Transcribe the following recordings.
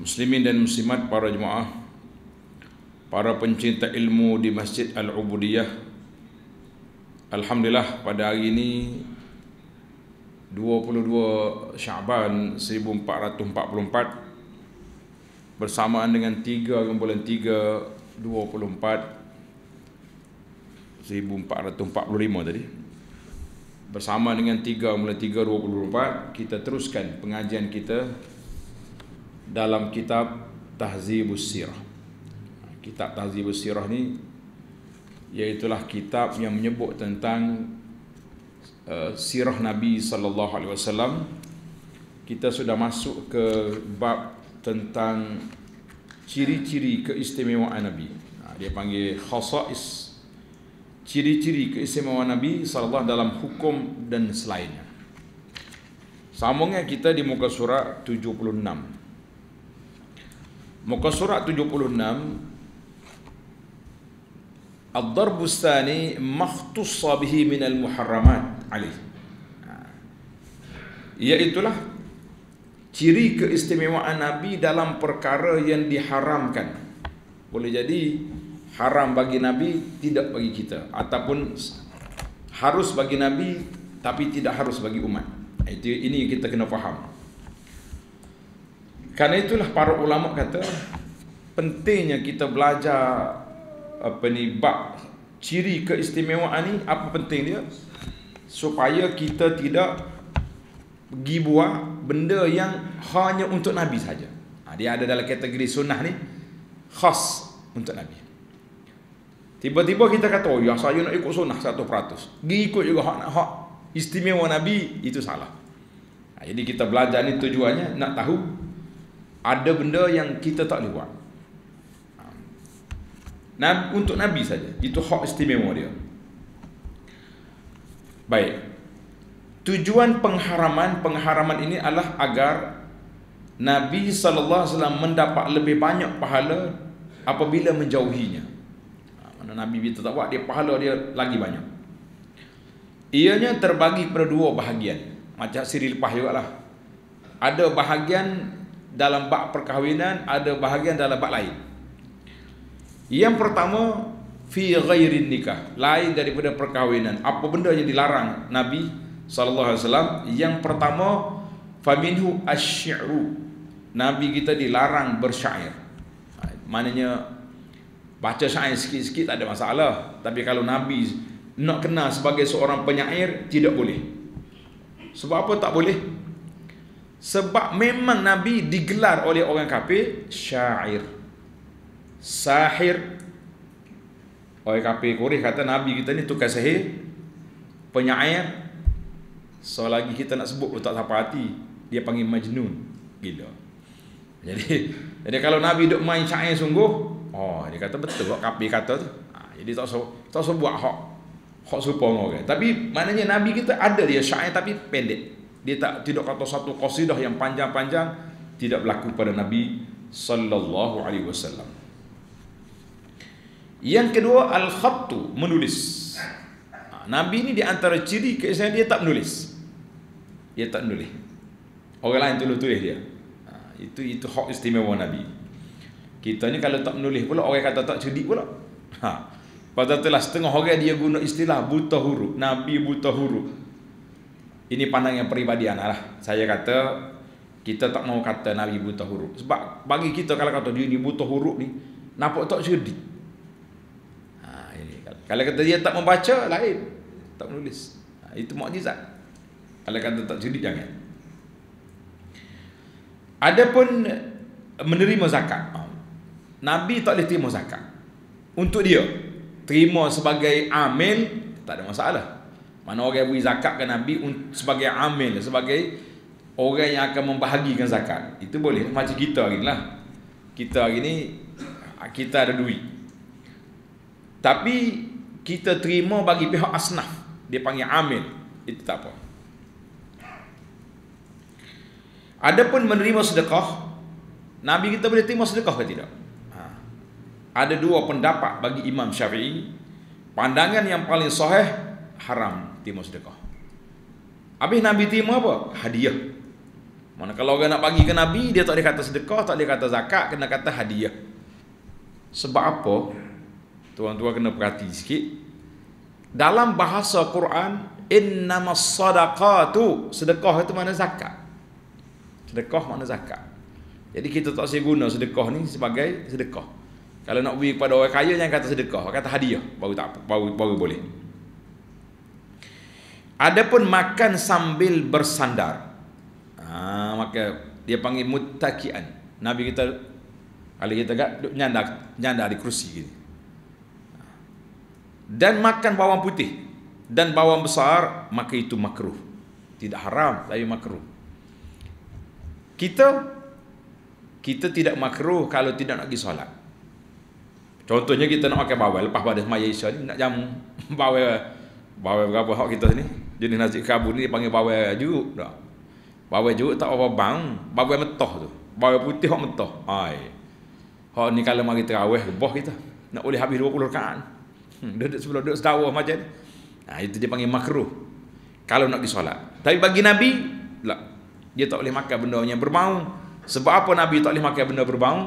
Muslimin dan muslimat para jemaah Para pencinta ilmu di Masjid Al-Ubudiyah Alhamdulillah pada hari ini 22 Syaban 1444 Bersamaan dengan 3 kumpulan 3 24 1445 tadi Bersama dengan 3 kumpulan 3 24 Kita teruskan pengajian kita dalam kitab Tahzibus Sirah. Kitab Tahzibus Sirah ni iaitulah kitab yang menyebut tentang uh, sirah Nabi sallallahu alaihi wasallam. Kita sudah masuk ke bab tentang ciri-ciri keistimewaan Nabi. Ha, dia panggil khasais ciri-ciri keistimewaan Nabi sallallahu dalam hukum dan selainnya. Sambungnya kita di muka surat 76. Muka surat 76 Ad-darbu tsani makhtussa bihi min al-muharramat alaih. Iaitulah ciri keistimewaan Nabi dalam perkara yang diharamkan. Boleh jadi haram bagi Nabi tidak bagi kita ataupun harus bagi Nabi tapi tidak harus bagi umat. Itu ini yang kita kena faham. Karena itulah para ulama kata pentingnya kita belajar apa ni bab ciri keistimewaan ni apa penting dia supaya kita tidak pergi buat benda yang hanya untuk nabi saja. Ha, dia ada dalam kategori sunnah ni khas untuk nabi. Tiba-tiba kita kata oh ya saya nak ikut sunnah 100%. Pergi ikut juga hak hak istimewa nabi itu salah. Ha, jadi kita belajar ni tujuannya nak tahu ada benda yang kita tak boleh buat Nabi, untuk Nabi saja itu hak istimewa dia baik tujuan pengharaman pengharaman ini adalah agar Nabi SAW mendapat lebih banyak pahala apabila menjauhinya ha, mana Nabi itu tak buat dia pahala dia lagi banyak ianya terbagi pada dua bahagian macam siri lepas juga lah ada bahagian dalam bab perkahwinan ada bahagian dalam bab lain. Yang pertama fi ghairin nikah, lain daripada perkahwinan. Apa benda yang dilarang Nabi sallallahu alaihi wasallam? Yang pertama faminhu asy'ru. Nabi kita dilarang bersyair. Maknanya baca syair sikit-sikit tak ada masalah, tapi kalau Nabi nak kenal sebagai seorang penyair tidak boleh. Sebab apa tak boleh? Sebab memang Nabi digelar oleh orang kafir syair. Sahir. Orang kafir Quraisy kata Nabi kita ni tukar sihir, penyair. So lagi kita nak sebut pun tak sampai hati. Dia panggil majnun. Gila. Jadi jadi kalau Nabi duk main syair sungguh, oh dia kata betul kok kafir kata tu. Ha, jadi tak sebut tak sebut hak. Hak serupa orang. Tapi maknanya Nabi kita ada dia syair tapi pendek dia tak tidak kata satu qasidah yang panjang-panjang tidak berlaku pada Nabi sallallahu alaihi wasallam. Yang kedua al-khattu menulis. Ha, Nabi ini di antara ciri keislaman dia tak menulis. Dia tak menulis. Orang lain tulis tulis dia. Ha, itu itu hak istimewa Nabi. Kita ni kalau tak menulis pula orang kata tak cerdik pula. Ha. Pada telah setengah orang dia guna istilah buta huruf. Nabi buta huruf. Ini pandangan peribadi anak lah. Saya kata, kita tak mau kata Nabi buta huruf. Sebab bagi kita kalau kata dia ni buta huruf ni, nampak tak cerdik. Ha, ini. Kan. Kalau kata dia tak membaca, lain. Tak menulis. Ha, itu mukjizat. Kalau kata tak cerdik, jangan. Adapun menerima zakat. Ha. Nabi tak boleh terima zakat. Untuk dia, terima sebagai amil, tak ada masalah. Mana orang yang beri zakat ke Nabi sebagai amil, sebagai orang yang akan membahagikan zakat. Itu boleh. Macam kita hari ni lah. Kita hari ni, ah, kita ada duit. Tapi, kita terima bagi pihak asnaf. Dia panggil amil. Itu tak apa. Ada pun menerima sedekah, Nabi kita boleh terima sedekah ke tidak? Ha. Ada dua pendapat bagi Imam Syafi'i. Pandangan yang paling sahih, haram terima sedekah. Habis Nabi terima apa? Hadiah. Mana kalau orang nak bagi ke Nabi, dia tak boleh kata sedekah, tak boleh kata zakat, kena kata hadiah. Sebab apa? Tuan-tuan kena perhati sikit. Dalam bahasa Quran, innama sadaqatu, sedekah itu mana zakat. Sedekah mana zakat. Jadi kita tak boleh guna sedekah ni sebagai sedekah. Kalau nak bagi kepada orang kaya, jangan kata sedekah, kata hadiah. Baru tak baru, baru boleh. Adapun makan sambil bersandar. Ha, maka dia panggil mutakian. Nabi kita kali kita gak duduk nyandar, nyandar di kerusi gini. Dan makan bawang putih dan bawang besar maka itu makruh. Tidak haram tapi makruh. Kita kita tidak makruh kalau tidak nak pergi solat. Contohnya kita nak makan bawang lepas pada semaya isya ni nak jam bawang bawang berapa hak kita sini? jenis nasi kabur ni panggil bawai juk dah. Bawai juk tak apa bang, bawai mentah tu. Bawai putih hok mentah. Ai. Hok ni kalau mari terawih boh kita. Nak boleh habis 20 rakaat. Hmm, duduk sebelah duduk sedawa macam ni. Ha, itu dia panggil makruh. Kalau nak pergi solat. Tapi bagi Nabi, lah, dia tak boleh makan benda yang berbau. Sebab apa Nabi tak boleh makan benda berbau?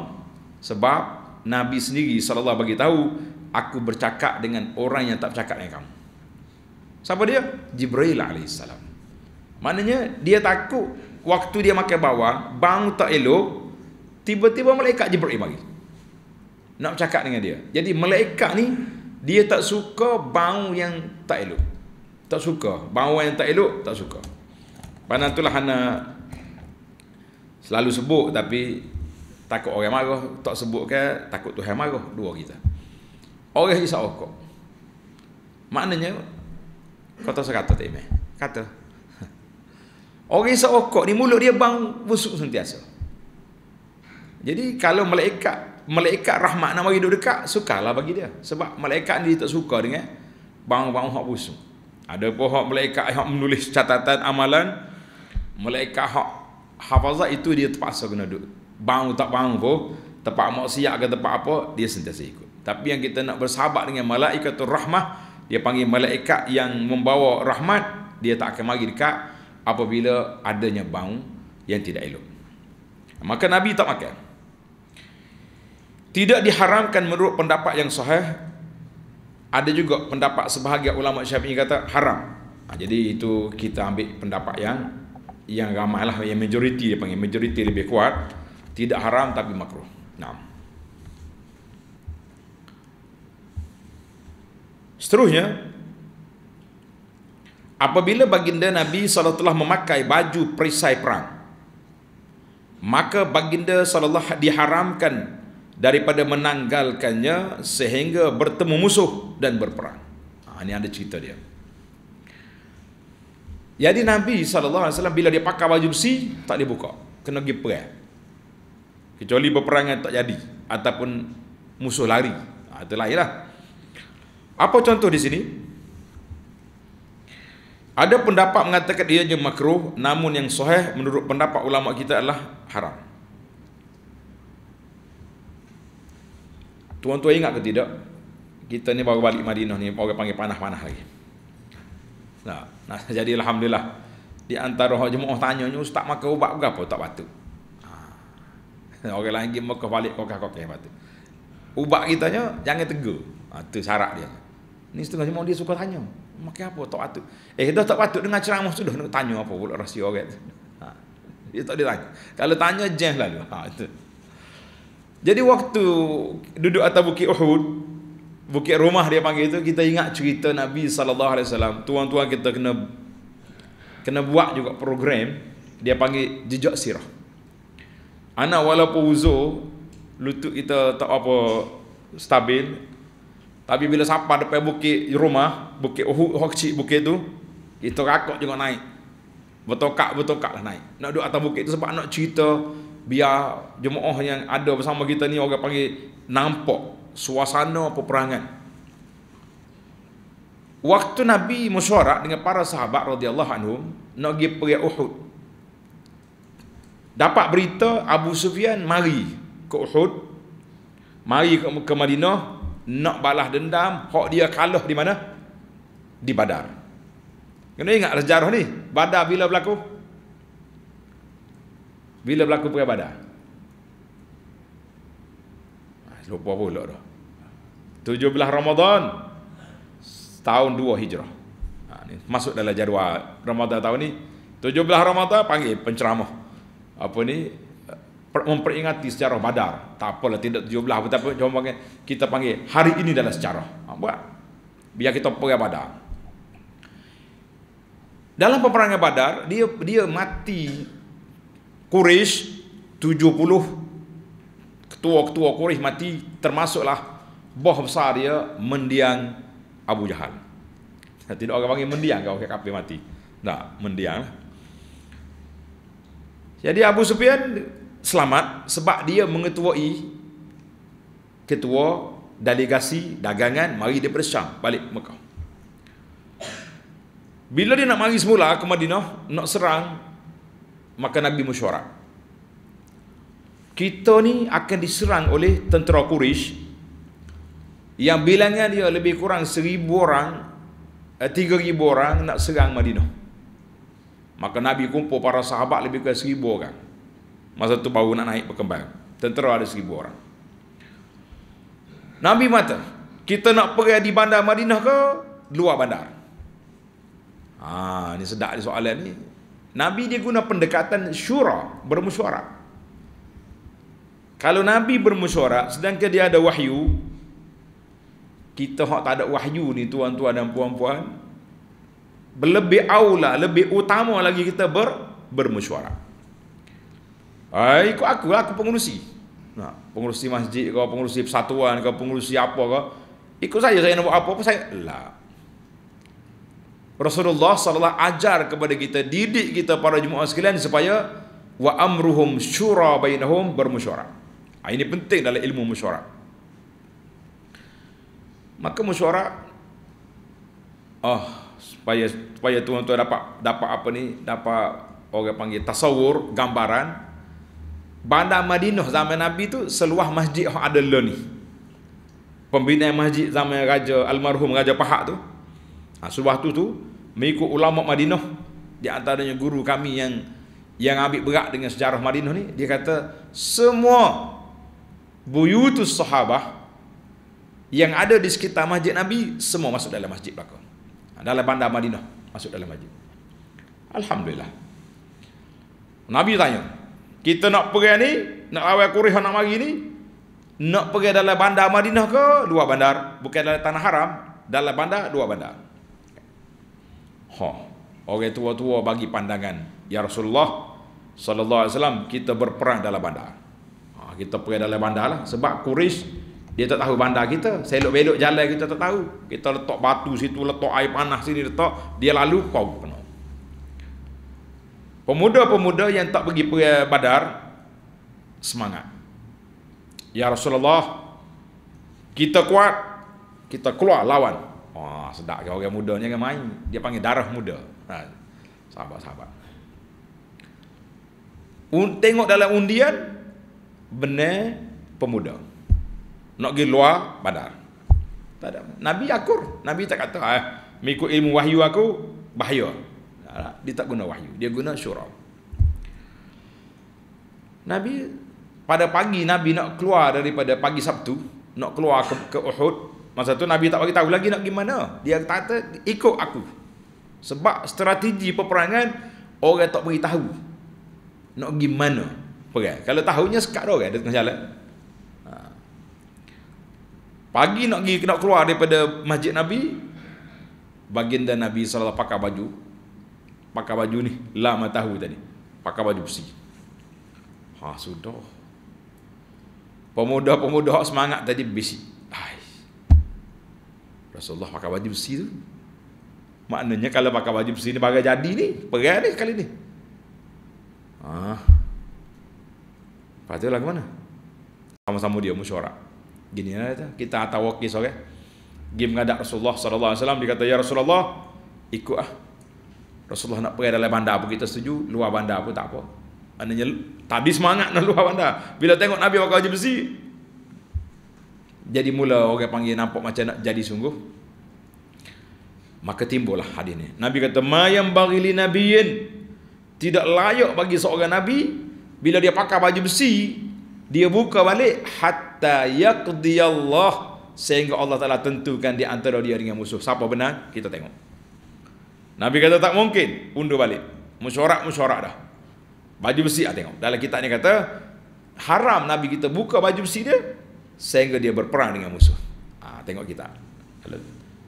Sebab Nabi sendiri sallallahu bagi tahu, aku bercakap dengan orang yang tak bercakap dengan kamu. Siapa dia? Jibril alaihissalam. Maknanya dia takut waktu dia makan bawang, bang tak elok, tiba-tiba malaikat Jibril bagi. Nak cakap dengan dia. Jadi malaikat ni dia tak suka bau yang tak elok. Tak suka bau yang tak elok, tak suka. Pandan itulah hana selalu sebut tapi takut orang marah, tak sebut ke takut Tuhan marah dua kita. Orang isak okok. Maknanya kau tahu sekata tak iman? Kata. Orang seokok ni mulut dia bang busuk sentiasa. Jadi kalau malaikat malaikat rahmat nak bagi duduk dekat, sukalah bagi dia. Sebab malaikat ni dia tak suka dengan bang-bang hak busuk. Ada pun hak malaikat hak menulis catatan amalan, malaikat hak hafazah itu dia terpaksa kena duduk. Bang tak bang pun, tempat maksiat ke tempat apa, dia sentiasa ikut. Tapi yang kita nak bersahabat dengan malaikat tu rahmat, dia panggil malaikat yang membawa rahmat dia tak akan mari dekat apabila adanya bau yang tidak elok maka nabi tak makan tidak diharamkan menurut pendapat yang sahih ada juga pendapat sebahagian ulama syafi'i kata haram ha, jadi itu kita ambil pendapat yang yang ramailah yang majoriti dia panggil majoriti lebih kuat tidak haram tapi makruh. Nah. Seterusnya Apabila baginda Nabi SAW telah memakai baju perisai perang Maka baginda SAW diharamkan daripada menanggalkannya sehingga bertemu musuh dan berperang ha, Ini ada cerita dia Jadi Nabi SAW bila dia pakai baju besi tak boleh buka Kena pergi perang Kecuali berperang tak jadi Ataupun musuh lari ha, Itu lah ialah. Apa contoh di sini? Ada pendapat mengatakan ia je makruh namun yang sahih menurut pendapat ulama kita adalah haram. Tuan-tuan ingat ke tidak? Kita ni baru balik Madinah ni orang panggil panah-panah lagi. Nah, nah jadi alhamdulillah di antara orang jemaah tanyanya ustaz makan ubat ke apa tak patut. Ha. Orang lain pergi Mekah balik kokah-kokah patut. Ubat kitanya jangan tegur. Ha, tu syarat dia. Ni setengah jemaah dia suka tanya. Makai apa tak patut? Eh dah tak patut dengan ceramah sudah nak tanya apa pula rahsia orang tu. Ha. Dia tak ditanya. Kalau tanya jeng lalu. Ha itu. Jadi waktu duduk atas Bukit Uhud, Bukit Rumah dia panggil itu, kita ingat cerita Nabi sallallahu alaihi wasallam. Tuan-tuan kita kena kena buat juga program dia panggil jejak sirah. Ana walaupun uzur lutut kita tak apa stabil, tapi bila sampai depan bukit rumah, bukit Uhud, kecil bukit tu, kita rakok juga naik. Bertokak-bertokak lah naik. Nak duduk atas bukit tu sebab nak cerita biar jemaah yang ada bersama kita ni orang panggil nampak suasana peperangan. Waktu Nabi musyarak dengan para sahabat radhiyallahu anhum nak pergi perang Uhud. Dapat berita Abu Sufyan mari ke Uhud. Mari ke Madinah nak balas dendam hak dia kalah di mana di badar kena ingat sejarah ni badar bila berlaku bila berlaku perang badar ah, lupa pula dah 17 Ramadan tahun 2 Hijrah. Ha, ah, ini masuk dalam jadual Ramadan tahun ni. 17 Ramadan panggil penceramah. Apa ni? memperingati sejarah badar. Tak apalah tidak 17 pun apa, cuma panggil kita panggil hari ini adalah sejarah. Ha, buat. Biar kita perang badar. Dalam peperangan badar, dia dia mati Quraisy 70 ketua-ketua Quraisy mati termasuklah bah besar dia mendiang Abu Jahal. Tidak orang panggil mendiang kau kafir mati. Tak, mendiang. Lah. Jadi Abu Sufyan selamat sebab dia mengetuai ketua delegasi dagangan mari dia bersyam balik Mekah. Bila dia nak mari semula ke Madinah nak serang maka Nabi mesyuarat. Kita ni akan diserang oleh tentera Quraisy yang bilangan dia lebih kurang seribu orang eh, tiga ribu orang nak serang Madinah. Maka Nabi kumpul para sahabat lebih kurang seribu orang. Masa tu baru nak naik berkembang Tentera ada seribu orang Nabi mata Kita nak pergi di bandar Madinah ke Luar bandar ha, Ini sedap ni soalan ni Nabi dia guna pendekatan syura Bermusyarak Kalau Nabi bermusyarak Sedangkan dia ada wahyu Kita tak ada wahyu ni Tuan-tuan dan puan-puan Lebih aula, lebih utama lagi kita ber, bermusyarak Ah, ikut aku lah, aku pengurusi. Nah, ha, pengurusi masjid kau, pengurusi persatuan kau, pengurusi apa kau. Ikut saya, saya nak buat apa, apa saya. Lah. Rasulullah SAW ajar kepada kita, didik kita para jemaah sekalian supaya wa amruhum syura bainahum bermusyarak. Ah, ini penting dalam ilmu musyarak. Maka musyarak, oh, supaya supaya tuan-tuan dapat dapat apa ni, dapat orang panggil tasawur, gambaran, Bandar Madinah zaman Nabi tu seluas masjid yang ada lah ni. Pembina masjid zaman Raja Almarhum Raja Pahak tu. Ha, seluas tu tu mengikut ulama Madinah di antaranya guru kami yang yang ambil berat dengan sejarah Madinah ni dia kata semua buyutus sahabah yang ada di sekitar masjid Nabi semua masuk dalam masjid belakang. Ha, dalam bandar Madinah masuk dalam masjid. Alhamdulillah. Nabi tanya, kita nak pergi ni, nak lawan Quraisy nak mari ni. Nak pergi dalam bandar Madinah ke, dua bandar, bukan dalam tanah haram, dalam bandar, dua bandar. Ha. Orang tua-tua bagi pandangan, ya Rasulullah sallallahu alaihi wasallam, kita berperang dalam bandar. Ha, kita pergi dalam bandar lah sebab Quraisy dia tak tahu bandar kita, selok-belok jalan kita tak tahu. Kita letak batu situ, letak air panas sini, letak dia lalu kau kena. Pemuda-pemuda yang tak pergi ke Badar semangat. Ya Rasulullah, kita kuat, kita keluar lawan. Wah, oh, sedak ke orang mudanya kan main. Dia panggil darah muda. Ha, sahabat-sahabat. Un, tengok dalam undian, benar pemuda. Nak pergi luar badar. Tak ada. Nabi akur. Nabi tak kata, eh, mengikut ilmu wahyu aku, bahaya dia tak guna wahyu dia guna syurau Nabi pada pagi Nabi nak keluar daripada pagi Sabtu nak keluar ke, ke Uhud masa tu Nabi tak bagi tahu lagi nak pergi mana dia kata ikut aku sebab strategi peperangan orang tak bagi tahu nak pergi mana perang kalau tahunya sekat orang ada tengah ha. pagi nak pergi nak keluar daripada masjid Nabi baginda Nabi SAW pakai baju pakai baju ni lama tahu tadi pakai baju besi ha sudah pemuda-pemuda hak semangat tadi besi Hai. Rasulullah pakai baju besi tu maknanya kalau pakai baju besi ni bagai jadi ni perang ni sekali ni ha lepas tu lah mana sama-sama dia musyarak gini lah kita atas wakil sore okay? game ngadak Rasulullah SAW dia kata ya Rasulullah ikut ah Rasulullah nak pergi dalam bandar pun kita setuju, luar bandar pun tak apa. Maknanya tadi semangat nak luar bandar. Bila tengok Nabi pakai baju besi. Jadi mula orang panggil nampak macam nak jadi sungguh. Maka lah hadis ni. Nabi kata, "Mayam bagi li nabiyyin." Tidak layak bagi seorang nabi bila dia pakai baju besi, dia buka balik hatta yaqdi Allah sehingga Allah Taala tentukan di antara dia dengan musuh. Siapa benar? Kita tengok. Nabi kata tak mungkin undur balik. Mesyuarat mesyuarat dah. Baju besi ah tengok. Dalam kitab ni kata haram Nabi kita buka baju besi dia sehingga dia berperang dengan musuh. Ah tengok kita. Kalau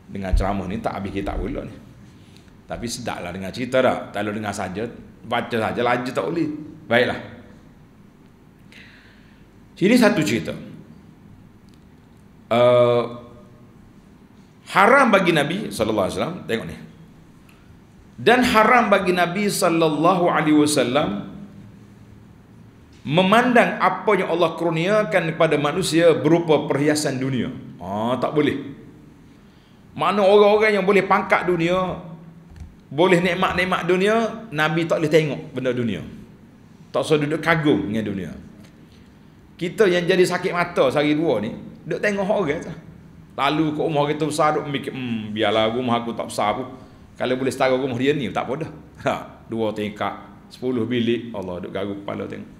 dengan ceramah ni tak habis kita, pula ni. Tapi sedaklah dengan cerita dah. Kalau dengar saja baca saja laju tak boleh. Baiklah. Ini satu cerita. Uh, haram bagi Nabi sallallahu alaihi wasallam tengok ni dan haram bagi Nabi sallallahu alaihi wasallam memandang apa yang Allah kurniakan kepada manusia berupa perhiasan dunia. Ah tak boleh. Mana orang-orang yang boleh pangkat dunia, boleh nikmat-nikmat dunia, Nabi tak boleh tengok benda dunia. Tak usah duduk kagum dengan dunia. Kita yang jadi sakit mata sehari dua ni, duduk tengok orang tu. Lalu ke rumah kita besar, duduk mikir, hmm, biarlah rumah aku tak besar pun. Kalau boleh setara rumah dia ni tak apa dah. Ha, dua tingkat, sepuluh bilik, Allah duk garuk kepala tengok.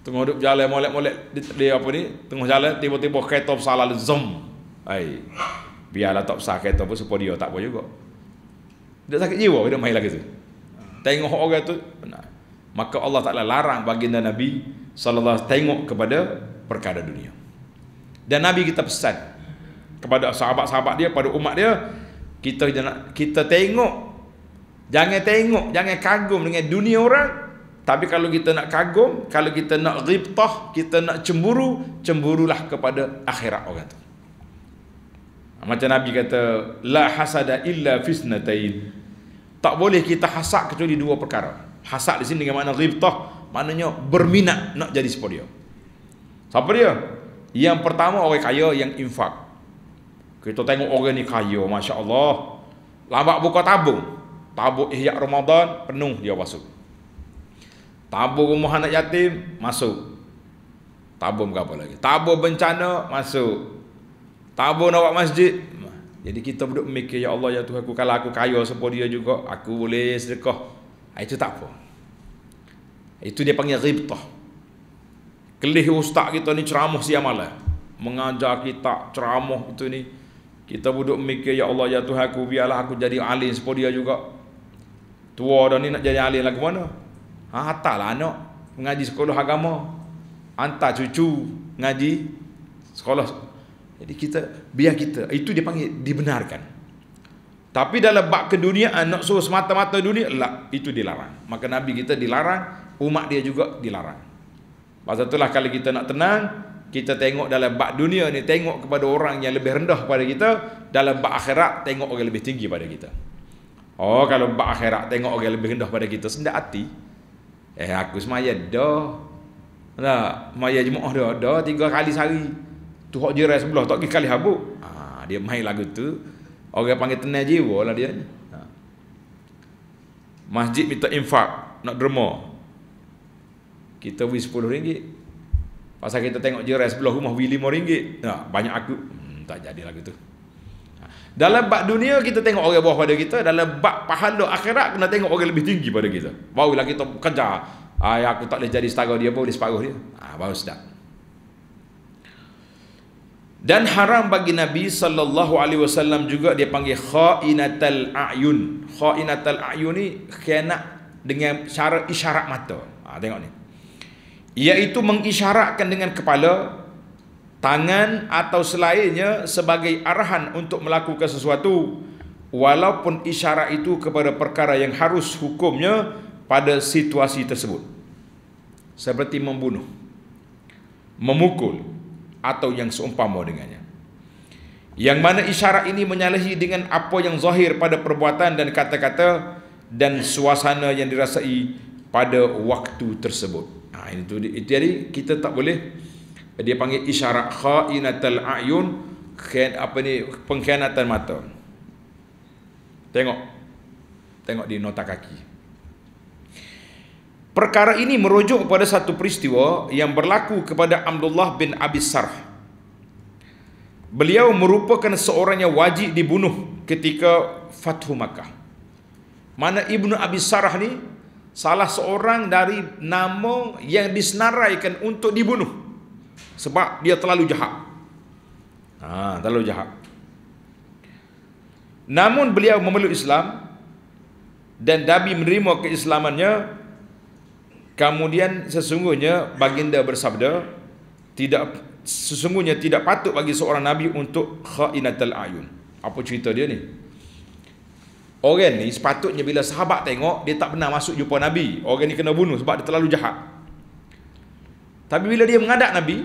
Tengah duk jalan molek-molek dia, dia apa ni? Tengah jalan tiba-tiba kereta besar lalu zom. Ai. Biarlah tak besar kereta pun supaya dia tak apa juga. Dia sakit jiwa dia main lagi tu. Tengok orang tu benar. Maka Allah Taala larang baginda Nabi sallallahu alaihi tengok kepada perkara dunia. Dan Nabi kita pesan kepada sahabat-sahabat dia, pada umat dia, kita nak kita tengok jangan tengok jangan kagum dengan dunia orang tapi kalau kita nak kagum kalau kita nak ghibtah kita nak cemburu cemburulah kepada akhirat orang tu macam nabi kata la hasada illa fisnatain tak boleh kita hasak kecuali dua perkara Hasak di sini dengan makna ghibtah maknanya berminat nak jadi seperti dia siapa dia yang pertama orang kaya yang infak kita tengok orang ni kaya, Masya Allah. Lambat buka tabung. Tabung ihya Ramadan, penuh dia masuk. Tabung rumah anak yatim, masuk. Tabung berapa lagi? Tabung bencana, masuk. Tabung nak buat masjid, jadi kita duduk mikir, Ya Allah, Ya Tuhan, aku, kalau aku kaya seperti dia juga, aku boleh sedekah. Ah, itu tak apa. Itu dia panggil ribtah. Kelih ustaz kita ni ceramah siamalah, malam. Mengajar kita ceramah itu ni. Kita duduk mikir ya Allah ya Tuhan aku biarlah aku jadi alim seperti dia juga. Tua dah ni nak jadi alim lagu mana? Ha lah anak mengaji sekolah agama. Hantar cucu ngaji sekolah. Jadi kita biar kita itu dia panggil dibenarkan. Tapi dalam bab keduniaan nak suruh semata-mata dunia lah itu dilarang. Maka nabi kita dilarang, umat dia juga dilarang. Pasal itulah kalau kita nak tenang, kita tengok dalam bak dunia ni tengok kepada orang yang lebih rendah pada kita dalam bak akhirat tengok orang lebih tinggi pada kita oh kalau bak akhirat tengok orang lebih rendah pada kita sendak hati eh aku semaya dah nak maya jemaah dah dah tiga kali sehari tu hak jerai sebelah tak pergi kali habuk ha, dia main lagu tu orang panggil tenang jiwa lah dia ha. masjid minta infak nak derma kita beri 10 ringgit Pasal kita tengok je resbloh rumah Willy Moringgit. Nah, banyak aku. Hmm, tak jadilah tu. Dalam bak dunia kita tengok orang bawah pada kita. Dalam bab pahala akhirat kena tengok orang lebih tinggi pada kita. Barulah kita kerja. Ay, aku tak boleh jadi setara dia pun boleh separuh dia. Ha, baru sedap. Dan haram bagi Nabi sallallahu alaihi wasallam juga dia panggil khainatal ayun. Khainatal ayun ni khianat dengan cara isyarat mata. Ha, tengok ni iaitu mengisyaratkan dengan kepala tangan atau selainnya sebagai arahan untuk melakukan sesuatu walaupun isyarat itu kepada perkara yang harus hukumnya pada situasi tersebut seperti membunuh memukul atau yang seumpama dengannya yang mana isyarat ini menyalahi dengan apa yang zahir pada perbuatan dan kata-kata dan suasana yang dirasai pada waktu tersebut Ha, itu, itu jadi kita tak boleh dia panggil isyarat khainatul ayun khain, apa ni pengkhianatan mata. Tengok. Tengok di nota kaki. Perkara ini merujuk kepada satu peristiwa yang berlaku kepada Abdullah bin Abi Sarh. Beliau merupakan seorang yang wajib dibunuh ketika Fathu Makkah. Mana Ibnu Abi Sarh ni salah seorang dari nama yang disenaraikan untuk dibunuh sebab dia terlalu jahat. Ha, terlalu jahat. Namun beliau memeluk Islam dan Nabi menerima keislamannya. Kemudian sesungguhnya baginda bersabda, tidak sesungguhnya tidak patut bagi seorang nabi untuk khainatul ayun. Apa cerita dia ni? Orang ni sepatutnya bila sahabat tengok dia tak pernah masuk jumpa Nabi. Orang ni kena bunuh sebab dia terlalu jahat. Tapi bila dia mengadak Nabi,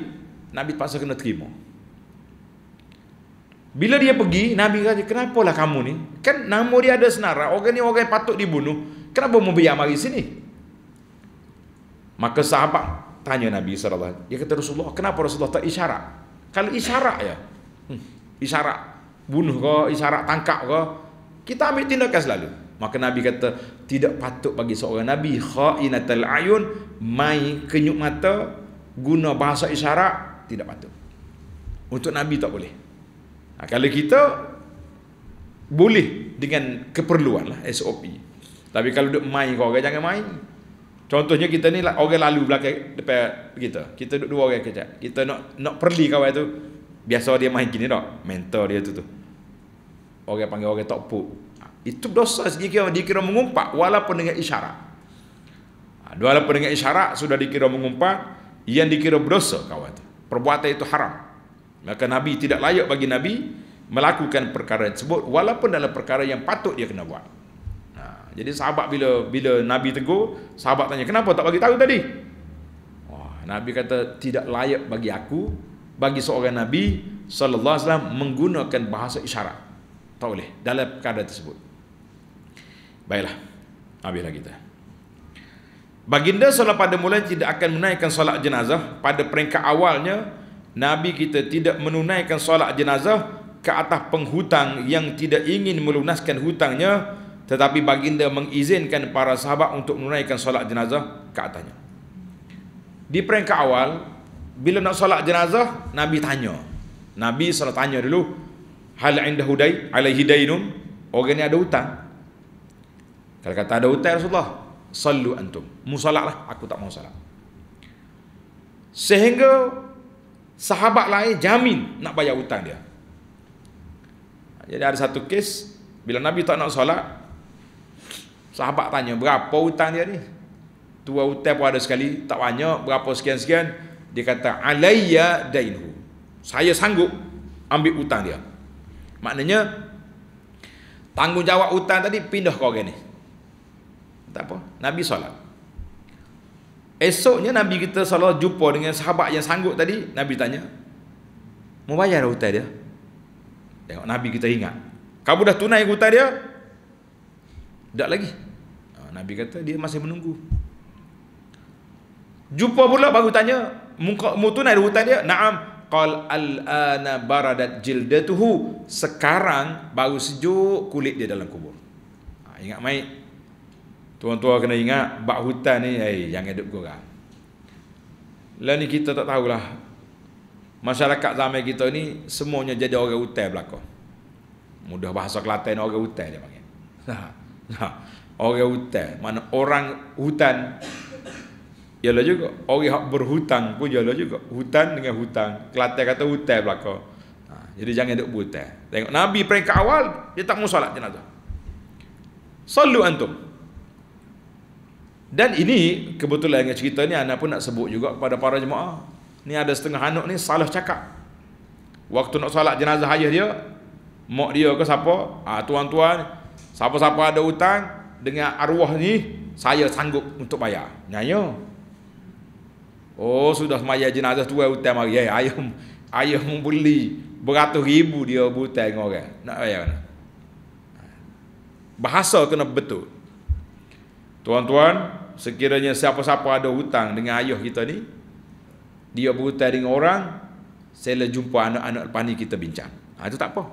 Nabi terpaksa kena terima. Bila dia pergi, Nabi kata, kenapa lah kamu ni? Kan nama dia ada senara, orang ni orang yang patut dibunuh. Kenapa mau biar mari sini? Maka sahabat tanya Nabi SAW. Dia kata, Rasulullah, kenapa Rasulullah tak isyarat? Kalau isyarat ya, hmm, isyarat bunuh kau, isyarat tangkap kau, kita ambil tindakan selalu. Maka Nabi kata tidak patut bagi seorang nabi khainatul ayun mai kenyuk mata guna bahasa isyarat tidak patut. Untuk nabi tak boleh. Nah, ha, kalau kita boleh dengan keperluan lah SOP. Tapi kalau duk main kau orang jangan main. Contohnya kita ni orang lalu belakang depan kita. Kita duduk dua orang kejap. Kita nak nak perli kawan tu. Biasa dia main gini tak? Mentor dia tu tu orang panggil orang tokpuk itu dosa dikira dikira mengumpat walaupun dengan isyarat ha, walaupun dengan isyarat sudah dikira mengumpat yang dikira berdosa kawan tu perbuatan itu haram maka nabi tidak layak bagi nabi melakukan perkara tersebut walaupun dalam perkara yang patut dia kena buat ha, jadi sahabat bila bila Nabi tegur, sahabat tanya, "Kenapa tak bagi tahu tadi?" Wah, Nabi kata, "Tidak layak bagi aku bagi seorang nabi sallallahu alaihi menggunakan bahasa isyarat." Tak boleh dalam keadaan tersebut. Baiklah. Habislah kita. Baginda solat pada mula tidak akan menaikkan solat jenazah pada peringkat awalnya Nabi kita tidak menunaikan solat jenazah ke atas penghutang yang tidak ingin melunaskan hutangnya tetapi baginda mengizinkan para sahabat untuk menunaikan solat jenazah ke atasnya. Di peringkat awal bila nak solat jenazah Nabi tanya. Nabi solat tanya dulu hal indahu Hudai, alaihi dainum orang ni ada hutang kalau kata ada hutang Rasulullah sallu antum musallalah aku tak mau salat sehingga sahabat lain jamin nak bayar hutang dia jadi ada satu kes bila nabi tak nak solat sahabat tanya berapa hutang dia ni tua hutang pun ada sekali tak banyak berapa sekian-sekian dia kata alayya dainhu saya sanggup ambil hutang dia Maknanya tanggungjawab hutang tadi pindah ke orang ni. Tak apa, Nabi solat. Esoknya Nabi kita solat jumpa dengan sahabat yang sanggup tadi, Nabi tanya, "Mau bayar hutang dia?" Tengok Nabi kita ingat. Kamu dah tunai hutang dia? Tak lagi. Ha, Nabi kata dia masih menunggu. Jumpa pula baru tanya, "Mau tunai hutang dia?" "Naam." qal ana baradat jildatuhu sekarang baru sejuk kulit dia dalam kubur ha, ingat mai tuan-tuan kena ingat bak hutan ni eh jangan hidup korang lah ni kita tak tahulah masyarakat zaman kita ni semuanya jadi orang hutan belaka mudah bahasa kelantan orang hutan dia panggil ha, ha, orang hutan mana orang hutan Yalah juga. Orang yang berhutang pun yalah juga. Hutan dengan hutang. Kelantan kata hutan belakang. Ha, jadi jangan duduk berhutang. Tengok Nabi peringkat awal, dia tak mau salat jenazah. Salut antum. Dan ini kebetulan dengan cerita ni anak pun nak sebut juga kepada para jemaah. Ni ada setengah anak ni salah cakap. Waktu nak salat jenazah ayah dia, mak dia ke siapa? Ah ha, tuan-tuan, siapa-siapa ada hutang dengan arwah ni, saya sanggup untuk bayar. Nyanyo. Oh sudah semaya jenazah tu hutan mari. Ya, ayah eh, ayah membeli beratus ribu dia butai dengan orang. Nak bayar mana? Bahasa kena betul. Tuan-tuan, sekiranya siapa-siapa ada hutang dengan ayah kita ni, dia berhutang dengan orang, saya lah jumpa anak-anak lepas kita bincang. Ha, itu tak apa.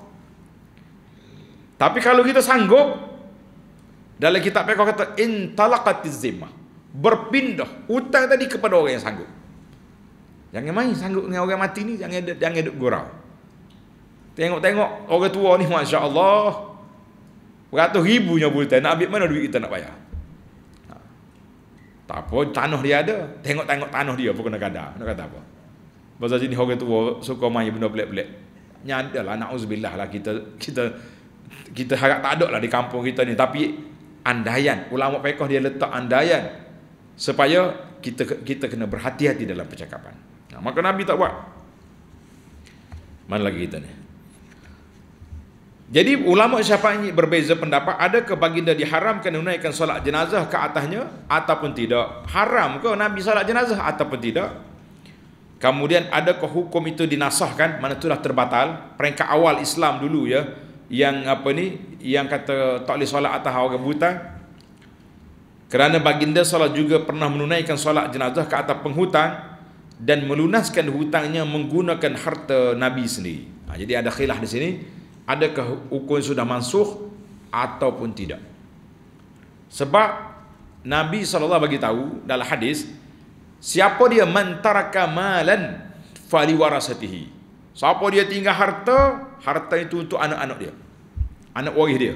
Tapi kalau kita sanggup, dalam kitab Pekor kata, intalakati zimah berpindah hutang tadi kepada orang yang sanggup. Jangan main sanggup dengan orang mati ni, jangan jangan duk gurau. Tengok-tengok orang tua ni masya-Allah. Beratus ribu ribunya bulatan, nak ambil mana duit kita nak bayar? Ha. Tak apa, tanah dia ada. Tengok-tengok tanah dia pun kena kadar. Nak kata apa? Pasal sini orang tua suka main benda pelik-pelik. Nyadalah, na'uzubillah lah kita, kita kita harap tak ada lah di kampung kita ni. Tapi andayan, ulama pekoh dia letak andayan supaya kita kita kena berhati-hati dalam percakapan. Nah, maka Nabi tak buat. Mana lagi kita ni? Jadi ulama Syafi'i berbeza pendapat adakah baginda diharamkan menunaikan solat jenazah ke atasnya ataupun tidak? Haram ke Nabi solat jenazah ataupun tidak? Kemudian ada ke hukum itu dinasahkan? Mana itulah terbatal peringkat awal Islam dulu ya yang apa ni yang kata tak boleh solat atas orang buta. Kerana baginda salat juga pernah menunaikan salat jenazah ke atas penghutang dan melunaskan hutangnya menggunakan harta Nabi sendiri. Ha, jadi ada khilaf di sini, adakah hukum sudah mansuh ataupun tidak? Sebab Nabi SAW bagi tahu dalam hadis, siapa dia mantaraka malan fali warasatihi. Siapa dia tinggal harta, harta itu untuk anak-anak dia. Anak waris dia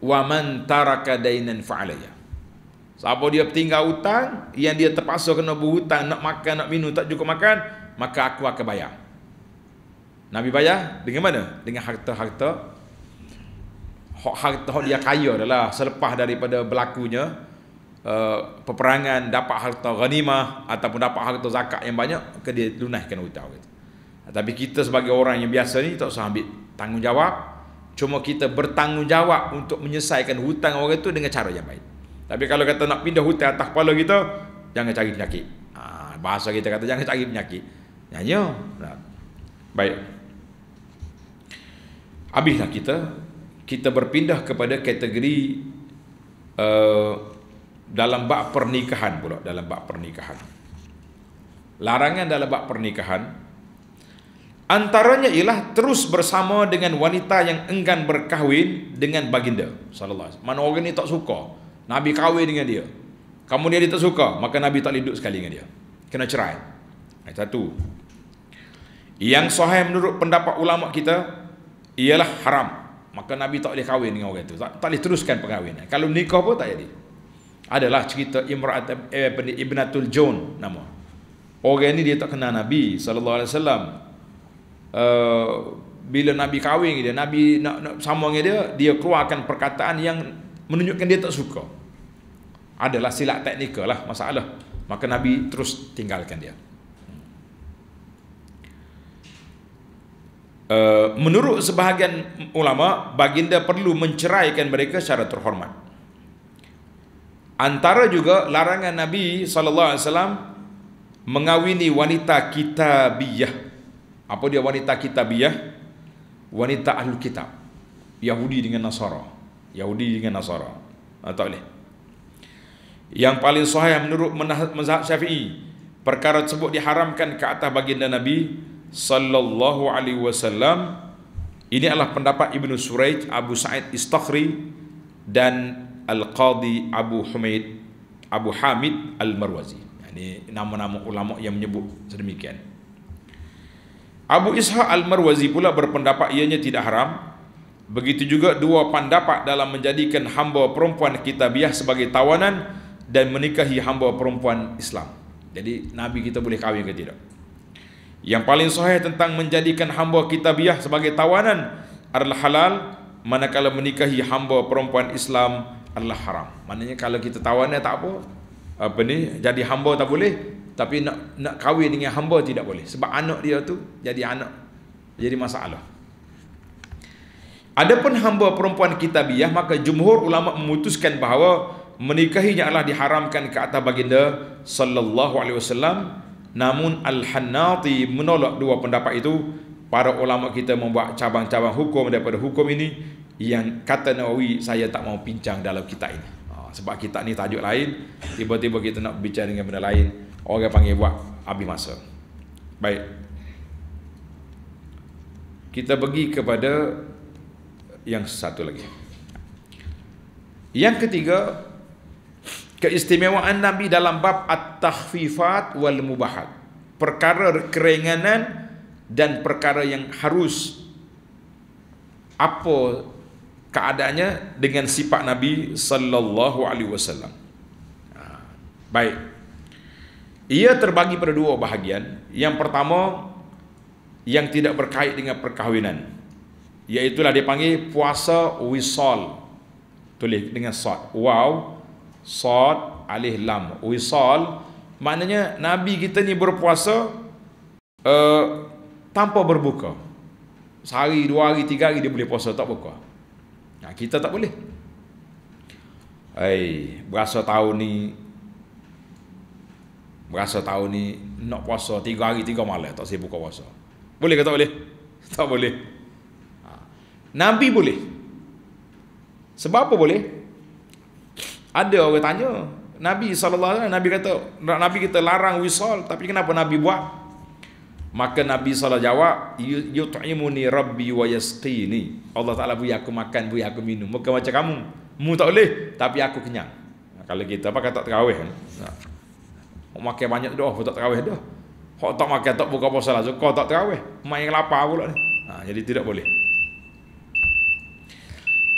wa man taraka dainan fa'alaya siapa dia tinggal hutang yang dia terpaksa kena berhutang nak makan nak minum tak cukup makan maka aku akan bayar Nabi bayar dengan mana? Dengan harta-harta hak harta dia kaya adalah selepas daripada berlakunya uh, peperangan dapat harta ghanimah ataupun dapat harta zakat yang banyak ke dia lunaskan hutang Tapi kita sebagai orang yang biasa ni tak usah ambil tanggungjawab Cuma kita bertanggungjawab untuk menyelesaikan hutang orang itu dengan cara yang baik. Tapi kalau kata nak pindah hutang atas kepala kita, jangan cari penyakit. Ha, bahasa kita kata jangan cari penyakit. Nyanyo. Nah. Baik. Habislah kita kita berpindah kepada kategori uh, dalam bak pernikahan pula, dalam bak pernikahan. Larangan dalam bak pernikahan Antaranya ialah terus bersama dengan wanita yang enggan berkahwin dengan baginda sallallahu alaihi wasallam. Mana orang ni tak suka Nabi kahwin dengan dia. Kemudian dia tak suka, maka Nabi tak hidup sekali dengan dia. Kena cerai. Satu. Yang sahih menurut pendapat ulama kita ialah haram. Maka Nabi tak boleh kahwin dengan orang itu. Tak, tak boleh teruskan perkahwinan. Kalau nikah pun tak jadi. Adalah cerita Imrat eh, Ibnatul Jun nama. Orang ni dia tak kenal Nabi sallallahu alaihi wasallam uh, bila Nabi kahwin dia, Nabi nak, nak sama dengan dia, dia keluarkan perkataan yang menunjukkan dia tak suka. Adalah silap teknikal lah masalah. Maka Nabi terus tinggalkan dia. Uh, menurut sebahagian ulama, baginda perlu menceraikan mereka secara terhormat. Antara juga larangan Nabi SAW mengawini wanita kitabiyah apa dia wanita kitabiah wanita ahli kitab Yahudi dengan Nasara Yahudi dengan Nasara ah, tak boleh yang paling sahih menurut mazhab Syafi'i perkara tersebut diharamkan ke atas baginda Nabi sallallahu alaihi wasallam ini adalah pendapat Ibnu Suraij Abu Sa'id Istakhri dan Al-Qadi Abu Humaid Abu Hamid Al-Marwazi ini nama-nama ulama yang menyebut sedemikian. Abu Ishaq Al-Marwazi pula berpendapat ianya tidak haram. Begitu juga dua pendapat dalam menjadikan hamba perempuan kitabiah sebagai tawanan dan menikahi hamba perempuan Islam. Jadi Nabi kita boleh kahwin ke tidak? Yang paling sahih tentang menjadikan hamba kitabiah sebagai tawanan adalah halal manakala menikahi hamba perempuan Islam adalah haram. Maknanya kalau kita tawanan tak apa. Apa ni? Jadi hamba tak boleh, tapi nak nak kahwin dengan hamba tidak boleh sebab anak dia tu jadi anak jadi masalah adapun hamba perempuan kitabiah maka jumhur ulama memutuskan bahawa menikahinya adalah diharamkan ke atas baginda sallallahu alaihi wasallam namun al-hannati menolak dua pendapat itu para ulama kita membuat cabang-cabang hukum daripada hukum ini yang kata Nawawi saya tak mau pincang dalam kitab ini ah, sebab kita ni tajuk lain tiba-tiba kita nak bincang dengan benda lain orang panggil buat habis masa baik kita pergi kepada yang satu lagi yang ketiga keistimewaan Nabi dalam bab at-takhfifat wal mubahat perkara keringanan dan perkara yang harus apa keadaannya dengan sifat Nabi sallallahu alaihi wasallam ha, baik ia terbagi pada dua bahagian. Yang pertama yang tidak berkait dengan perkahwinan. Iaitulah dia panggil puasa wisal. Tulis dengan sad. Wow. Sad alih lam. Wisal maknanya nabi kita ni berpuasa uh, tanpa berbuka. Sehari, dua hari, tiga hari dia boleh puasa tak buka. Nah, kita tak boleh. Hai, berasa tahun ni Berasa tahun ni nak puasa tiga hari tiga malam tak sibuk puasa. Boleh ke tak boleh? Tak boleh. Ha. Nabi boleh. Sebab apa boleh? Ada orang tanya, Nabi sallallahu alaihi Nabi kata, Nabi kita larang wisal, tapi kenapa Nabi buat? Maka Nabi SAW jawab, Yut'imuni Rabbi wa yasqini. Allah Ta'ala beri aku makan, beri aku minum. Bukan macam kamu. Mu tak boleh, tapi aku kenyang. Kalau kita apa kata tak terawih. Nah. Kan? Ha. Hok makan banyak dah, tak terawih dah. Hok tak makan tak buka puasa lah, zakat tak terawih. Main lapar pula ni. Ha, jadi tidak boleh.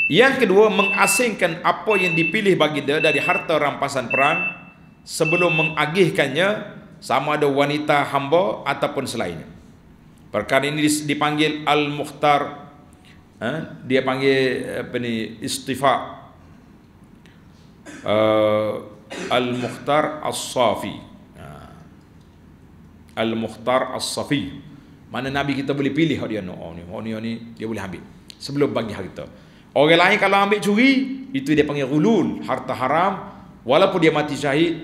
Yang kedua, mengasingkan apa yang dipilih bagi dia dari harta rampasan peran sebelum mengagihkannya sama ada wanita hamba ataupun selainnya. Perkara ini dipanggil al-mukhtar. Ha? dia panggil apa ni istifa. Uh, Al-Mukhtar As-Safi ha. Al-Mukhtar As-Safi Mana Nabi kita boleh pilih Hak dia no, oh, ni, oh, ni, oh, ni, Dia boleh ambil Sebelum bagi harta Orang lain kalau ambil curi Itu dia panggil gulun Harta haram Walaupun dia mati syahid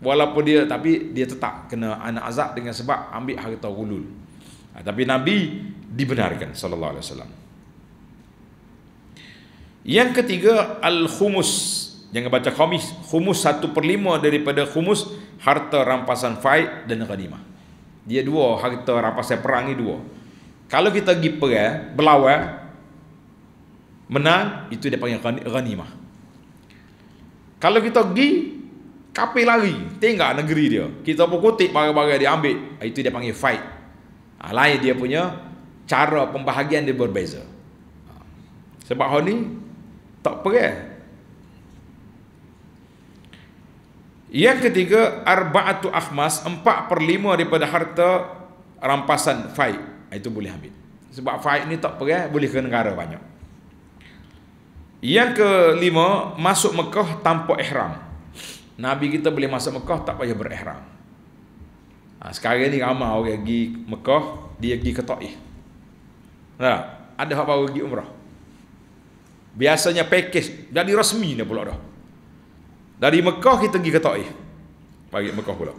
Walaupun dia Tapi dia tetap kena anak azab Dengan sebab ambil harta gulun ha, Tapi Nabi dibenarkan Sallallahu Alaihi Wasallam yang ketiga al-khumus Jangan baca khumis. Khumus satu per lima daripada khumus harta rampasan faid dan ghanimah. Dia dua harta rampasan perang ni dua. Kalau kita pergi perang, berlawan, menang, itu dia panggil ghanimah. Kalau kita pergi, kapi lari, tinggal negeri dia. Kita pun kutip barang-barang dia ambil, ah, itu dia panggil fight. Ah, ha, lain dia punya cara pembahagian dia berbeza. Ah, sebab hari ni, tak perang. Yang ketiga arba'atu akhmas empat per lima daripada harta rampasan faid. Itu boleh ambil. Sebab faid ni tak pergi, boleh ke negara banyak. Yang kelima masuk Mekah tanpa ihram. Nabi kita boleh masuk Mekah tak payah berihram. Ha, sekarang ni ramai orang pergi Mekah dia pergi ke Taif. Nah, ha, ada hak baru pergi umrah. Biasanya pakej jadi resmi ni pula dah. Dari Mekah kita pergi ke Taif. bagi Mekah pula.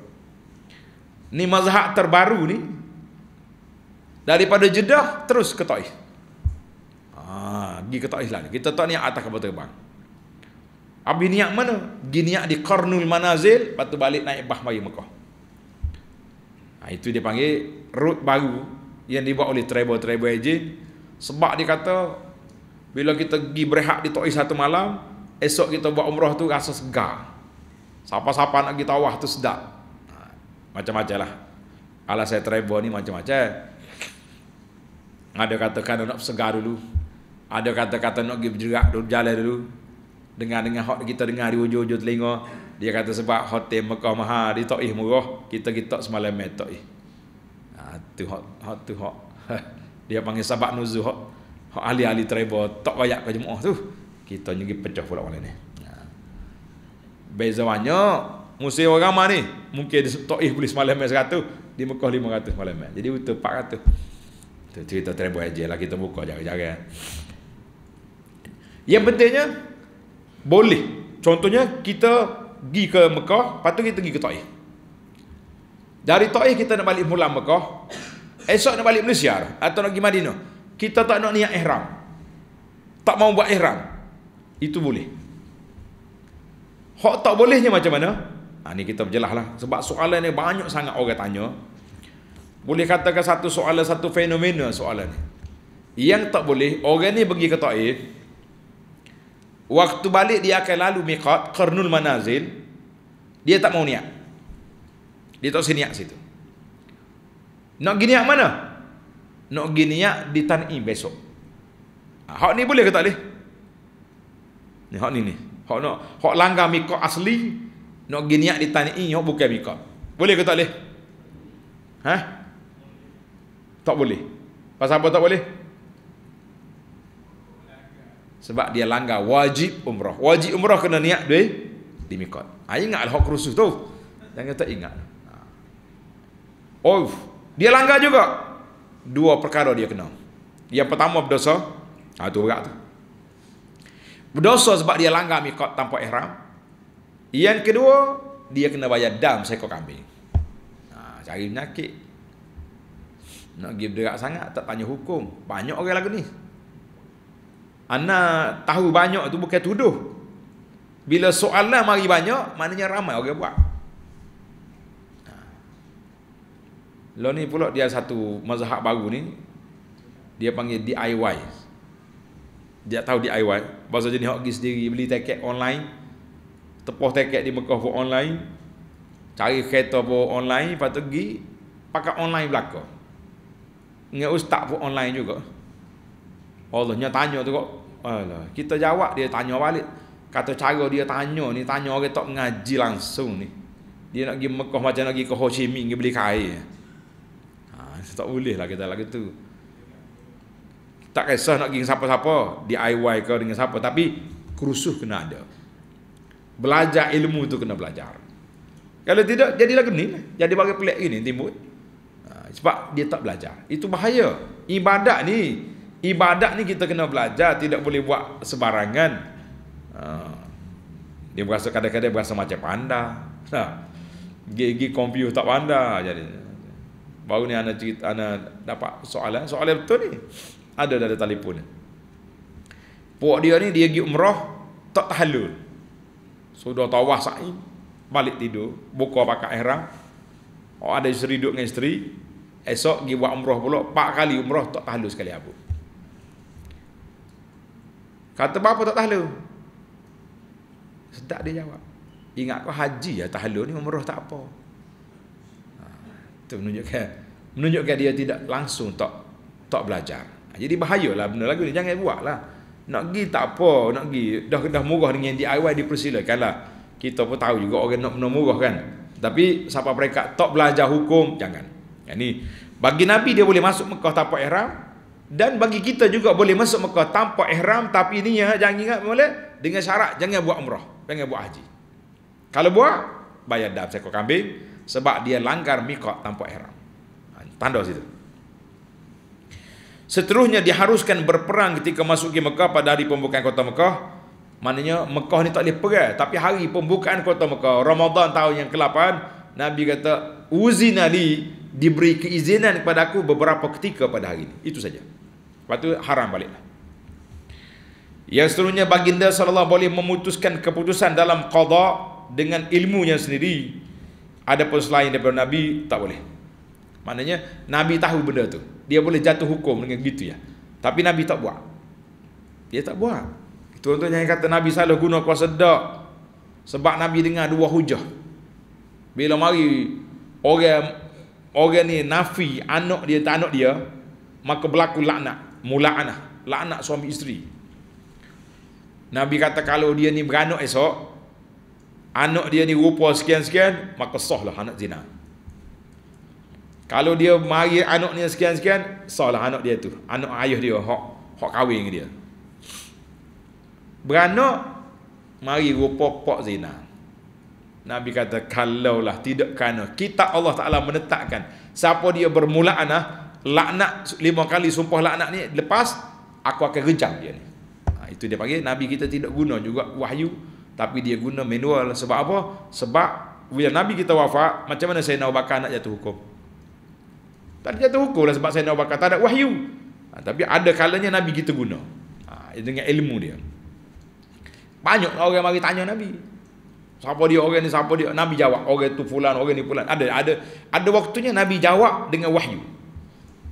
Ni mazhab terbaru ni. Daripada Jeddah terus ke Taif. Ha, pergi ke Taif lah ni. Kita tak niat atas kapal terbang. Habis niat mana? Gini niat di Qarnul Manazil, lepas balik naik bah mari Mekah. Ha, itu dia panggil route baru yang dibuat oleh travel-travel agent. Sebab dia kata, bila kita pergi berehat di Taif satu malam, Esok kita buat umrah tu rasa segar. Siapa-siapa nak pergi tawah tu sedap. Ha, macam-macam lah. Alas saya travel ni macam-macam. Ada katakan nak segar dulu. Ada kata-kata nak pergi berjerak dulu, dulu. Dengar-dengar hot kita dengar di ujung-ujung telinga. Dia kata sebab hotel Mekah mahal di Tok'ih murah. Kita kita semalam main Tok'ih. Ha, tu hot, hot tu hot. Dia panggil sahabat nuzuh hot. Hot ahli-ahli travel. Tok kayak ke jemaah tu kita ni pecah pula orang ni. Ya. Beza banyak musim orang ramai ni. Mungkin di Taif boleh semalam 100, di Mekah lima 500 semalam. Jadi betul 400. Itu cerita travel aja lah kita buka jaga-jaga. Yang pentingnya boleh. Contohnya kita pergi ke Mekah, lepas tu kita pergi ke Taif. Dari Taif kita nak balik mula Mekah, esok nak balik Malaysia atau nak pergi Madinah. Kita tak nak niat ihram. Tak mau buat ihram. Itu boleh Hak tak bolehnya macam mana? Ha, ni kita berjelah lah Sebab soalan ni banyak sangat orang tanya Boleh katakan satu soalan Satu fenomena soalan ni Yang tak boleh Orang ni pergi ke ta'if Waktu balik dia akan lalu miqat Qarnul manazil Dia tak mau niat Dia tak usah situ Nak pergi niat mana? Nak pergi niat di tan'i besok ah, Hak ni boleh ke tak boleh? Ni hak ni ni. Hak nak hak langgar mikot asli nak gini niat ini hak bukan mikot. Boleh ke tak boleh? Ha? Tak boleh. Pasal apa tak boleh? Sebab dia langgar wajib umrah. Wajib umrah kena niat dia di mikot. Ha, ingatlah hak rusuh tu. Jangan tak ingat. Oh, dia langgar juga. Dua perkara dia kena. Yang pertama berdosa. Ha, tu berat tu berdosa sebab dia langgar miqat tanpa ihram. Yang kedua, dia kena bayar dam seekor kambing. Ha, cari penyakit. Nak pergi berderak sangat, tak tanya hukum. Banyak orang lagu ni. Ana tahu banyak tu bukan tuduh. Bila soalan mari banyak, maknanya ramai orang buat. Ha. Lo ni pula dia satu mazhab baru ni. Dia panggil DIY dia tahu di DIY bahasa jenis hok sendiri beli tiket online tepuh tiket di Mekah pun online cari kereta pun online lepas tu pergi pakai online belaka dengan ustaz pun online juga Allahnya tanya tu kok Alah, kita jawab dia tanya balik kata cara dia tanya ni tanya orang tak mengaji langsung ni dia nak pergi Mekah macam nak pergi ke Ho Chi Minh pergi beli kain ha, tak boleh lah kita lagi tu tak kisah nak pergi dengan siapa-siapa DIY ke dengan siapa tapi kerusuh kena ada belajar ilmu tu kena belajar kalau tidak jadilah geni lah. jadi bagai pelik gini timbul ha, sebab dia tak belajar itu bahaya ibadat ni ibadat ni kita kena belajar tidak boleh buat sebarangan ha, dia berasa kadang-kadang berasa macam panda ha, gigi komputer tak panda jadi baru ni anak cerita anak dapat soalan soalan betul ni ada dah ada telefon puak dia ni dia pergi umrah tak tahlul sudah tawaf sa'i balik tidur buka pakai ihram oh ada isteri duduk dengan isteri esok pergi buat umrah pula empat kali umrah tak tahlul sekali apa kata apa tak tahlul sedap dia jawab ingat kau haji ya tahlul ni umrah tak apa itu ha, menunjukkan menunjukkan dia tidak langsung tak tak belajar jadi bahayalah benda lagu ni jangan buat lah Nak pergi tak apa, nak pergi dah dah murah dengan DIY dipersilakan lah. Kita pun tahu juga orang nak benda murah kan. Tapi siapa mereka tak belajar hukum jangan. Yang ni bagi Nabi dia boleh masuk Mekah tanpa ihram dan bagi kita juga boleh masuk Mekah tanpa ihram tapi ni ya jangan ingat boleh dengan syarat jangan buat umrah, jangan buat haji. Kalau buat bayar dam seekor kambing sebab dia langgar mikot tanpa ihram. Ha, tanda situ. Seterusnya diharuskan berperang ketika masuk ke Mekah pada hari pembukaan kota Mekah. Maknanya Mekah ni tak boleh perang. Tapi hari pembukaan kota Mekah, Ramadan tahun yang ke-8, Nabi kata, Uzin Ali diberi keizinan kepada aku beberapa ketika pada hari ini. Itu saja. Lepas tu haram baliklah. Yang seterusnya baginda SAW boleh memutuskan keputusan dalam qada dengan ilmunya sendiri. Ada pun selain daripada Nabi, tak boleh. Maknanya Nabi tahu benda tu dia boleh jatuh hukum dengan begitu ya. Tapi Nabi tak buat. Dia tak buat. Itu tuan yang kata Nabi salah guna kuasa dak. Sebab Nabi dengar dua hujah. Bila mari orang orang ni nafi anak dia tak anak dia, maka berlaku laknat, mula'anah, laknat suami isteri. Nabi kata kalau dia ni beranak esok, anak dia ni rupa sekian-sekian, maka sahlah anak zina. Kalau dia mari anak ni sekian-sekian, salah anak dia tu. Anak ayah dia hak hak kahwin dengan dia. Beranak mari rupa pok zina. Nabi kata kalau lah tidak kena kita Allah Taala menetapkan siapa dia bermula anak ah, laknat lima kali sumpah laknat ni lepas aku akan rejam dia ni. Ha, itu dia panggil nabi kita tidak guna juga wahyu tapi dia guna manual sebab apa? Sebab bila nabi kita wafat macam mana saya nak bakar anak jatuh hukum? Tak ada jatuh hukum lah sebab saya nak Tak ada wahyu. Ha, tapi ada kalanya Nabi kita guna. Ha, dengan ilmu dia. Banyak orang yang mari tanya Nabi. Siapa dia orang ni, siapa dia? Nabi jawab, orang tu fulan, orang ni fulan. Ada ada ada waktunya Nabi jawab dengan wahyu.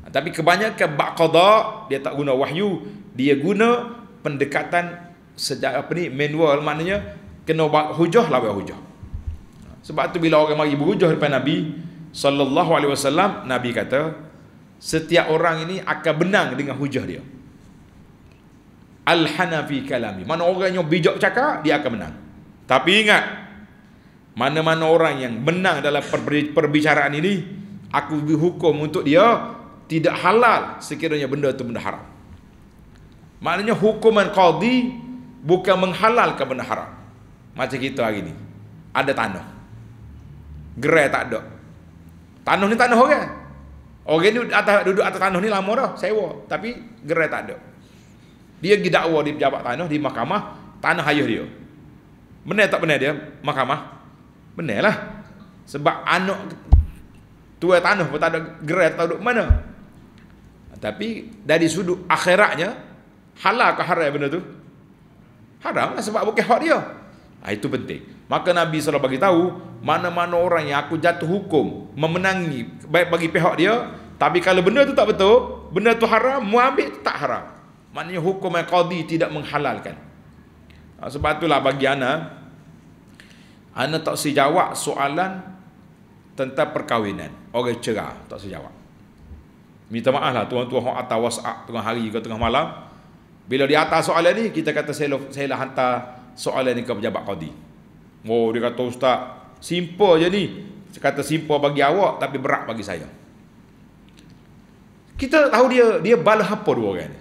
Ha, tapi kebanyakan bak qada dia tak guna wahyu, dia guna pendekatan sejak apa ni manual maknanya kena hujah lah hujah. Ha, sebab tu bila orang mari berhujah depan Nabi, sallallahu alaihi wasallam nabi kata setiap orang ini akan benang dengan hujah dia al hanafi kalami mana orang yang bijak cakap dia akan benang tapi ingat mana-mana orang yang benang dalam perbicaraan ini aku hukum untuk dia tidak halal sekiranya benda itu benda haram maknanya hukuman qadi bukan menghalalkan benda haram macam kita hari ini ada tanah gerai tak ada Tanah ni tanah orang. Orang ni atas, duduk atas tanah ni lama dah, sewa. Tapi gerai tak ada. Dia pergi dakwa di pejabat tanah, di mahkamah, tanah ayah dia. Benar tak benar dia mahkamah? Benar lah. Sebab anak tua tanah pun tak ada gerai, tak duduk mana. Tapi dari sudut akhiratnya, halal ke haram benda tu? Haram lah sebab bukan hak dia. Ha, itu penting. Maka Nabi SAW bagi tahu, mana-mana orang yang aku jatuh hukum memenangi baik bagi pihak dia tapi kalau benda tu tak betul benda tu haram mu ambil tak haram maknanya hukum yang qadi tidak menghalalkan ah, sebab itulah bagi ana ana tak si jawab soalan tentang perkahwinan orang cerah tak si jawab minta maaf lah tuan-tuan hak atas whatsapp tengah hari ke tengah malam bila dia atas soalan ni kita kata saya lah, saya lah hantar soalan ni ke pejabat qadi oh dia kata ustaz simple je ni kata simple bagi awak tapi berat bagi saya kita tahu dia dia bala apa dua orang ni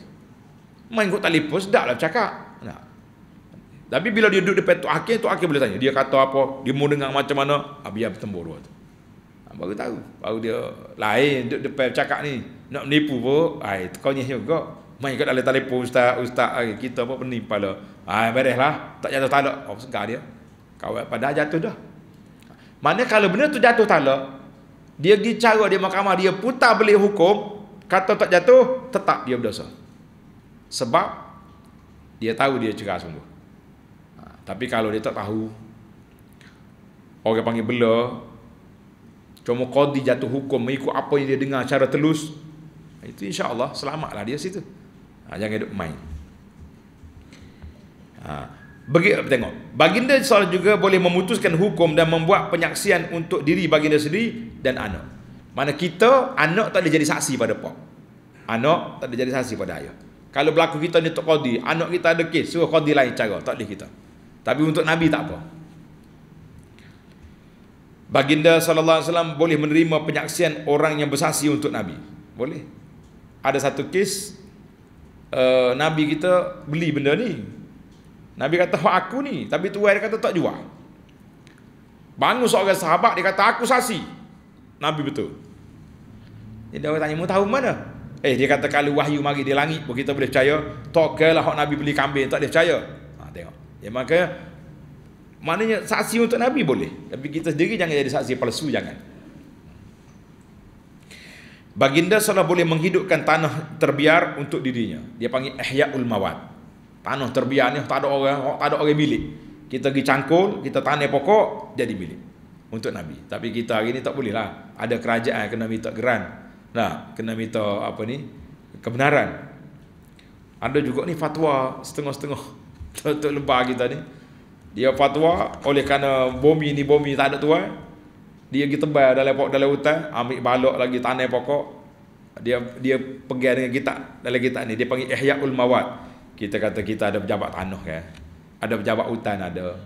main kot telefon sedap lah cakap nah. tapi bila dia duduk depan Tok Hakim Tok Hakim boleh tanya dia kata apa dia mau dengar macam mana biar bertemu dua tu baru tahu baru dia lain duduk depan cakap ni nak menipu pun ai ah, kau ni juga main kat dalam telefon ustaz ustaz ah, kita pun penipu ah, lah. ai beres tak jatuh tak ada oh segar dia kau pada jatuh dah mana kalau benda tu jatuh tala, dia pergi cara di mahkamah, dia putar beli hukum, kata tak jatuh, tetap dia berdosa. Sebab, dia tahu dia cerah sungguh. Ha, tapi kalau dia tak tahu, orang panggil bela, cuma kodi jatuh hukum, mengikut apa yang dia dengar secara telus, ha, itu insya insyaAllah selamatlah dia situ. Ha, jangan duduk main. Ha. Bagi, tengok. Baginda SAW juga boleh memutuskan hukum dan membuat penyaksian untuk diri baginda sendiri dan anak. Mana kita, anak tak boleh jadi saksi pada pak. Anak tak boleh jadi saksi pada ayah. Kalau berlaku kita ni untuk kodi, anak kita ada kes, suruh kodi lain cara, tak boleh kita. Tapi untuk Nabi tak apa. Baginda SAW boleh menerima penyaksian orang yang bersaksi untuk Nabi. Boleh. Ada satu kes, uh, Nabi kita beli benda ni, Nabi kata hak aku ni Tapi tuan dia kata tak jual Bangun seorang sahabat Dia kata aku saksi Nabi betul Jadi orang tanya Mu tahu mana Eh dia kata kalau wahyu mari di langit kita boleh percaya. Tokelah hak Nabi beli kambing tak boleh percaya. Ha tengok. Ya maka maknanya saksi untuk Nabi boleh. Tapi kita sendiri jangan jadi saksi palsu jangan. Baginda salah boleh menghidupkan tanah terbiar untuk dirinya. Dia panggil Ihya'ul Mawat. Tanah terbiar ni tak ada orang, tak ada orang bilik. Kita pergi cangkul, kita tanam pokok, jadi bilik. Untuk Nabi. Tapi kita hari ni tak boleh lah. Ada kerajaan kena minta geran. Nah, kena minta apa ni? Kebenaran. Ada juga ni fatwa setengah-setengah. Tuk-tuk lebar kita ni. Dia fatwa oleh kerana bumi ni bomi tak ada tuan. Dia pergi tebal dalam pokok dalam hutan, ambil balok lagi tanam pokok. Dia dia pergi dengan kita dalam kita ni. Dia panggil Ihya'ul Mawat. Mawad kita kata kita ada pejabat tanah ya. Ada pejabat hutan ada.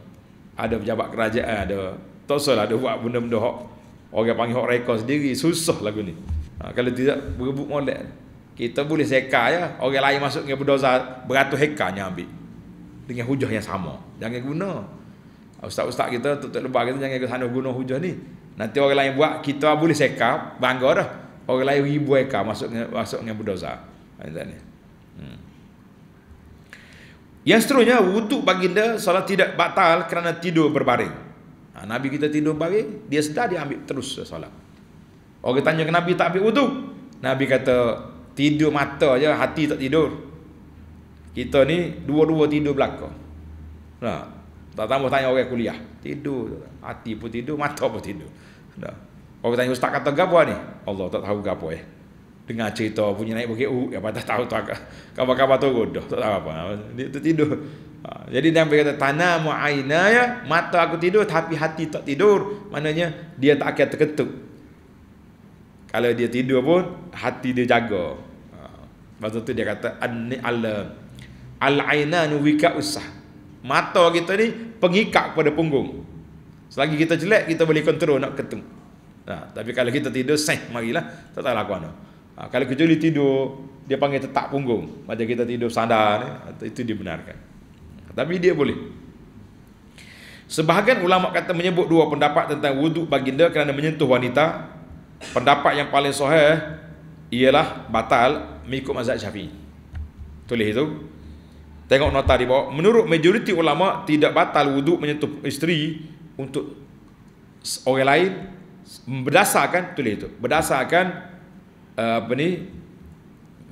Ada pejabat kerajaan ada. Tak usahlah ada buat benda-benda hok. Orang panggil hok rekod sendiri susah lagu ni. Ha, kalau tidak berebut molek. Kita boleh seka ya. Orang lain masuk dengan berdosa beratus hekarnya ambil. Dengan hujah yang sama. Jangan guna. Ha, ustaz-ustaz kita tutup lebar kita jangan ke sana guna hujah ni. Nanti orang lain buat kita boleh seka bangga dah. Orang lain ribu hekar masuk dengan masuk dengan berdosa. Ha, Hmm. Yang seterusnya wuduk baginda solat tidak batal kerana tidur berbaring. Ha, Nabi kita tidur baring, dia sedar dia ambil terus solat. Orang tanya kenapa Nabi tak ambil wuduk. Nabi kata tidur mata aja hati tak tidur. Kita ni dua-dua tidur belaka. Nah, ha, tak tahu tanya orang kuliah. Tidur hati pun tidur, mata pun tidur. Nah. Ha. Orang tanya ustaz kata gapo ni? Allah tak tahu gapo eh dengar cerita punya naik bukit uh apa tak tahu tak apa-apa tu dah tak tahu apa dia tu tidur. Ha, jadi dia kata tanah muaina ya mata aku tidur tapi hati tak tidur maknanya dia tak akan terketuk kalau dia tidur pun hati dia jaga ha, tu dia kata anni ala al ainan wika usah mata kita ni pengikat pada punggung selagi kita jelek kita boleh kontrol nak ketuk Nah, ha, tapi kalau kita tidur, seh, marilah. Tak tahu lah aku anak. Ha, kalau kecuali tidur, dia panggil tetap punggung. Macam kita tidur sandar, itu dibenarkan. Tapi dia boleh. Sebahagian ulama kata menyebut dua pendapat tentang wuduk baginda kerana menyentuh wanita. Pendapat yang paling sahih ialah batal mengikut mazhab Syafi'i. Tulis itu. Tengok nota di bawah. Menurut majoriti ulama tidak batal wuduk menyentuh isteri untuk orang lain berdasarkan tulis itu. Berdasarkan uh, apa ni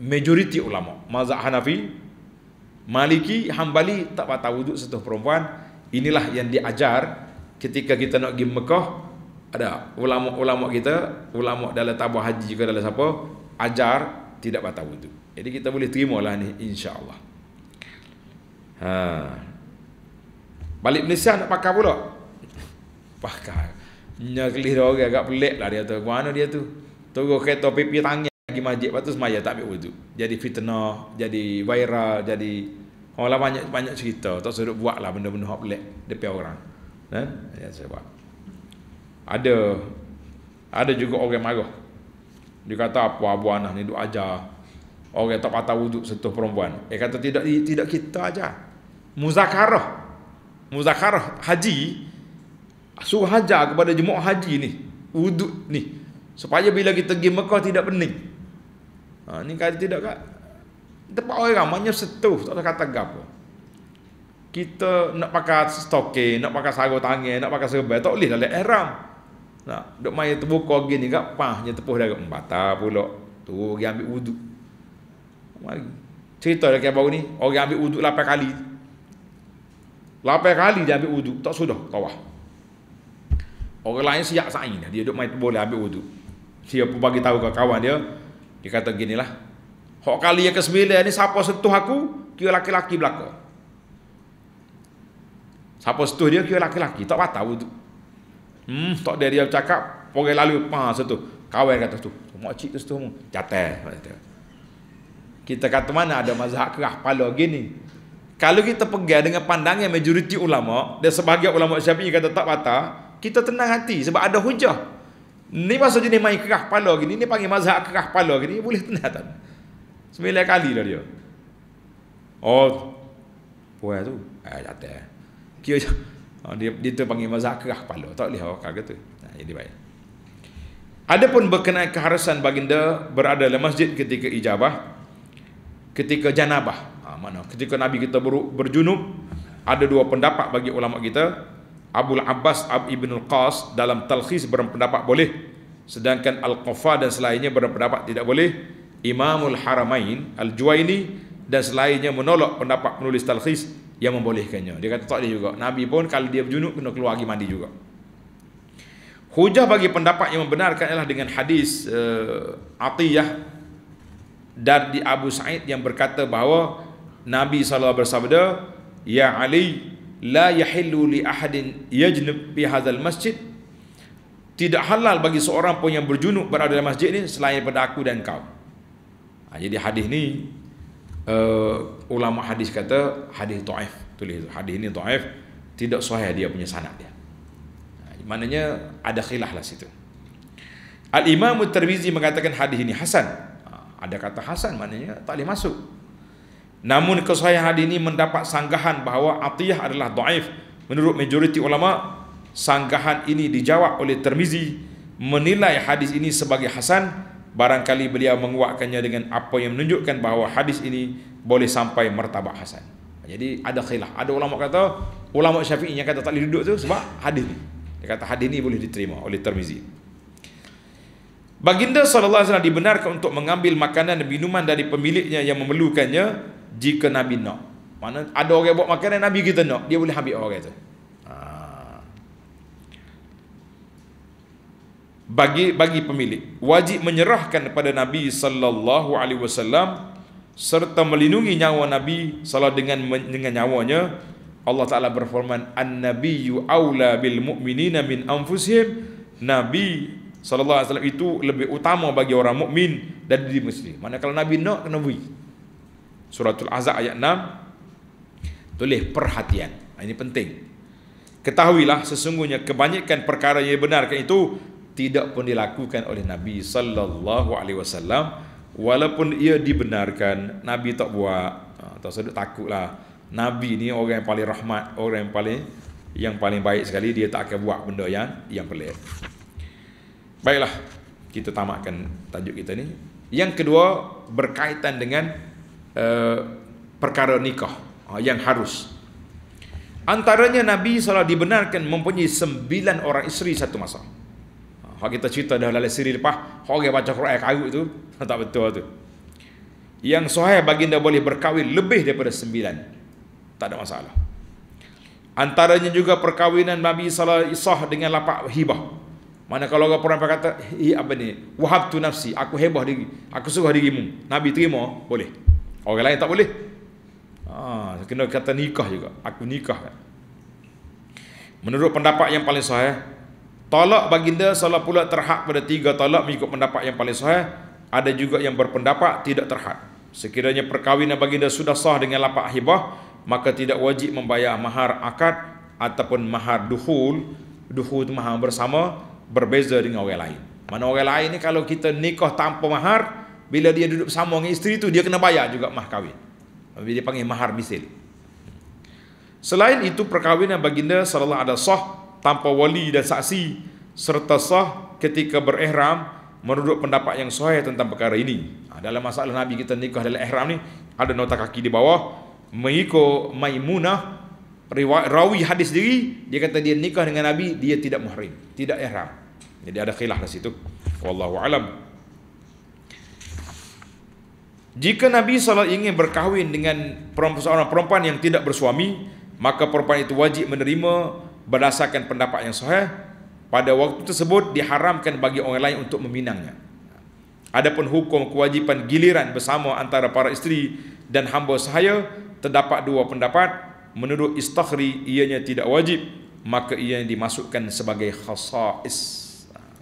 majoriti ulama mazhab Hanafi Maliki Hambali tak patah wuduk setuh perempuan inilah yang diajar ketika kita nak pergi Mekah ada ulama-ulama kita ulama dalam tabah haji juga dalam siapa ajar tidak patah wuduk jadi kita boleh terimalah ni insyaallah ha balik Malaysia nak pakai pula pakai nyaklih dia orang agak pelik lah dia tu mana dia tu Turun kereta pipi tangan pergi masjid. Lepas tu semaya tak ambil wuduk. Jadi fitnah, jadi viral, jadi... Orang lah banyak, banyak cerita. Tak suruh buat lah benda-benda yang pelik. Depan orang. Dan ya, saya buat. Ada... Ada juga orang marah. Dia kata apa abu anak lah ni duk ajar. Orang tak patah wuduk sentuh perempuan. Dia kata tidak tidak kita aja. Muzakarah. Muzakarah haji. Suruh hajar kepada jemaah haji ni. Wuduk ni supaya bila kita pergi Mekah tidak pening. Ha, ini kata tidak kak? Tempat orang ramanya setuh, tak ada kata apa. Kita nak pakai stoking, nak pakai sarung tangan, nak pakai serba, tak boleh lalik ehram. Nak, duk main terbuka gini kak, pahnya tepuh dari mata pula. Tu, pergi ambil uduk. Mari. Cerita dah kaya baru ni, orang ambil uduk 8 kali. 8 kali dia ambil uduk, tak sudah, tawah. Orang lain siap saing, dia duduk main bola ambil uduk dia pun bagi tahu ke kawan dia dia kata gini lah hok kali yang ke sembilan ni siapa sentuh aku kira laki-laki belaka siapa sentuh dia kira laki-laki tak patah tu. hmm tak dia dia cakap pergi lalu pa sentuh kawan kata tu mak cik tu sentuh mu kita kata mana ada mazhab kerah pala gini kalau kita pegang dengan pandangan majoriti ulama dan sebahagian ulama Syafi'i kata tak patah, kita tenang hati sebab ada hujah. Ni masa jenis main kerah kepala gini, ni panggil mazhab kerah kepala gini, boleh tenang tak? Sembilan kali lah dia. Oh, puan tu, eh, jatuh. Eh. Kira je, oh, dia, dia tu panggil mazhab kerah kepala, tak boleh orang oh, kata. Nah, jadi baik. pun berkenaan keharusan baginda berada dalam masjid ketika ijabah, ketika janabah. Ha, mana? Ketika Nabi kita ber, berjunub, ada dua pendapat bagi ulama kita. Abul Abbas Ab Ibn Al-Qas dalam talqis berpendapat boleh sedangkan Al-Qafa dan selainnya berpendapat tidak boleh Imamul Haramain Al-Juwaini dan selainnya menolak pendapat penulis talqis yang membolehkannya dia kata tak dia juga Nabi pun kalau dia berjunuk kena keluar pergi mandi juga hujah bagi pendapat yang membenarkan ialah dengan hadis uh, Atiyah dari Abu Sa'id yang berkata bahawa Nabi SAW bersabda Ya Ali la yahillu li ahadin yajnub bi hadzal masjid tidak halal bagi seorang pun yang berjunub berada dalam masjid ini selain pada aku dan kau ha, jadi hadis ni uh, ulama hadis kata hadis taif tulis hadis ini taif tidak sahih dia punya sanad dia ha, maknanya ada khilaf lah situ al imam at-tirmizi mengatakan hadis ini hasan ha, ada kata hasan maknanya tak boleh masuk Namun kesahihan hadis ini mendapat sanggahan bahawa Atiyah adalah daif. Menurut majoriti ulama, sanggahan ini dijawab oleh Termizi menilai hadis ini sebagai hasan barangkali beliau menguatkannya dengan apa yang menunjukkan bahawa hadis ini boleh sampai martabat hasan. Jadi ada khilaf. Ada ulama kata ulama Syafi'i yang kata tak boleh duduk tu sebab hadis ni. Dia kata hadis ni boleh diterima oleh Tirmizi. Baginda sallallahu alaihi wasallam dibenarkan untuk mengambil makanan dan minuman dari pemiliknya yang memerlukannya jika Nabi nak. Mana ada orang buat makanan Nabi kita nak, dia boleh ambil orang tu. Ha. bagi bagi pemilik wajib menyerahkan kepada Nabi sallallahu alaihi wasallam serta melindungi nyawa Nabi salah dengan dengan nyawanya Allah Taala berfirman annabiyyu aula bil mu'minina min anfusihim Nabi sallallahu alaihi wasallam itu lebih utama bagi orang mukmin dan diri muslim mana kalau Nabi nak kena beri Suratul Azab ayat 6 tulis perhatian. Ah, ini penting. Ketahuilah sesungguhnya kebanyakan perkara yang benar itu tidak pun dilakukan oleh Nabi sallallahu alaihi wasallam walaupun ia dibenarkan Nabi tak buat atau ah, sedut lah. Nabi ni orang yang paling rahmat orang yang paling yang paling baik sekali dia tak akan buat benda yang yang pelik baiklah kita tamatkan tajuk kita ni yang kedua berkaitan dengan Eh, perkara nikah ah, yang harus. Antaranya Nabi SAW dibenarkan mempunyai sembilan orang isteri satu masa. Ah, kalau kita cerita dah lalai siri lepas, orang yang baca Quran kayu itu, tak betul tu. Yang sahih baginda boleh berkahwin lebih daripada sembilan. Tak ada masalah. Antaranya juga perkahwinan Nabi SAW isah dengan lapak hibah. Mana kalau orang pernah kata, apa ni, wahab tu nafsi, aku hebah diri, aku suruh dirimu. Nabi terima, boleh. Boleh. Orang lain tak boleh. Ha, kena kata nikah juga. Aku nikah. Menurut pendapat yang paling sahih, talak baginda salah pula terhad pada tiga talak mengikut pendapat yang paling sahih. Ada juga yang berpendapat tidak terhad. Sekiranya perkahwinan baginda sudah sah dengan lapak hibah, maka tidak wajib membayar mahar akad ataupun mahar duhul. Duhul itu mahar bersama, berbeza dengan orang lain. Mana orang lain ni kalau kita nikah tanpa mahar, bila dia duduk sama dengan isteri tu dia kena bayar juga mah kahwin. dia panggil mahar misil. Selain itu perkahwinan baginda sallallahu alaihi sah tanpa wali dan saksi serta sah ketika berihram menurut pendapat yang sahih tentang perkara ini. Ah, dalam masalah Nabi kita nikah dalam ihram ni ada nota kaki di bawah mengikut Maimunah rawi hadis diri dia kata dia nikah dengan Nabi dia tidak muhrim, tidak ihram. Jadi ada khilaf di situ. Wallahu alam. Jika Nabi SAW ingin berkahwin dengan perempuan perempuan yang tidak bersuami, maka perempuan itu wajib menerima berdasarkan pendapat yang sahih. Pada waktu tersebut diharamkan bagi orang lain untuk meminangnya. Adapun hukum kewajipan giliran bersama antara para isteri dan hamba sahaya, terdapat dua pendapat. Menurut istakhri, ianya tidak wajib. Maka ianya dimasukkan sebagai khasais.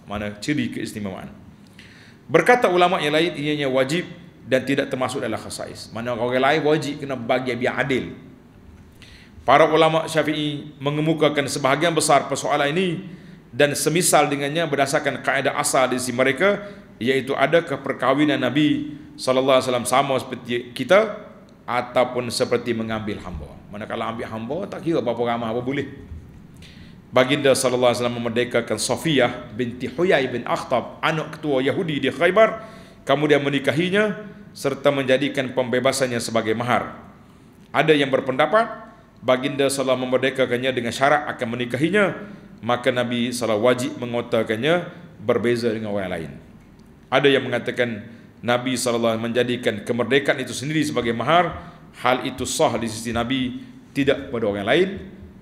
Mana ciri keistimewaan. Berkata ulama yang lain, ianya wajib dan tidak termasuk dalam khasais. Mana orang lain wajib kena bagi biar adil. Para ulama Syafi'i mengemukakan sebahagian besar persoalan ini dan semisal dengannya berdasarkan kaedah asal di sisi mereka iaitu ada keperkawinan Nabi sallallahu alaihi wasallam sama seperti kita ataupun seperti mengambil hamba. Mana kalau ambil hamba tak kira berapa ramah apa boleh. Baginda sallallahu alaihi wasallam memerdekakan Safiyah binti Huyai bin Akhtab anak ketua Yahudi di Khaybar kemudian menikahinya serta menjadikan pembebasannya sebagai mahar. Ada yang berpendapat baginda salah memerdekakannya dengan syarat akan menikahinya, maka Nabi salah wajib mengotakannya berbeza dengan orang lain. Ada yang mengatakan Nabi salah menjadikan kemerdekaan itu sendiri sebagai mahar, hal itu sah di sisi Nabi, tidak pada orang lain.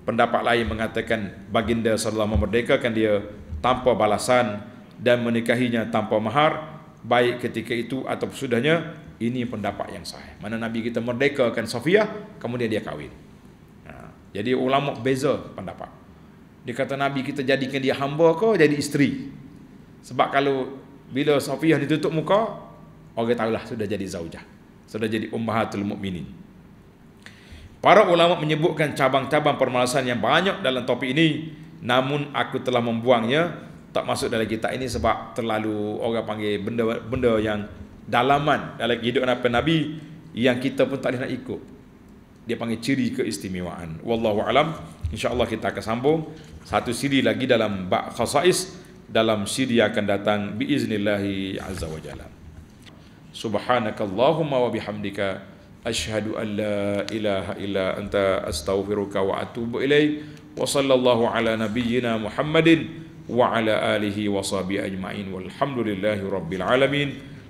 Pendapat lain mengatakan baginda salah memerdekakan dia tanpa balasan dan menikahinya tanpa mahar, baik ketika itu atau sudahnya ini pendapat yang sahih. Mana Nabi kita merdekakan Sofia, kemudian dia kahwin. Ha, jadi ulama beza pendapat. Dia kata Nabi kita jadikan dia hamba ke jadi isteri. Sebab kalau bila Sofia ditutup muka, orang tahulah sudah jadi zaujah. Sudah jadi ummahatul mukminin. Para ulama menyebutkan cabang-cabang permasalahan yang banyak dalam topik ini, namun aku telah membuangnya tak masuk dalam kitab ini sebab terlalu orang panggil benda-benda yang dalaman dalam kehidupan apa Nabi yang kita pun tak boleh nak ikut. Dia panggil ciri keistimewaan. Wallahu alam. Insya-Allah kita akan sambung satu siri lagi dalam bab khasais dalam siri yang akan datang biiznillahi azza wajalla. jalla. Subhanakallahumma wa bihamdika ashhadu alla la ilaha illa anta astaghfiruka wa atubu ilaik. Wa sallallahu ala nabiyyina Muhammadin wa ala alihi wa sahbihi ajma'in. Walhamdulillahi rabbil alamin.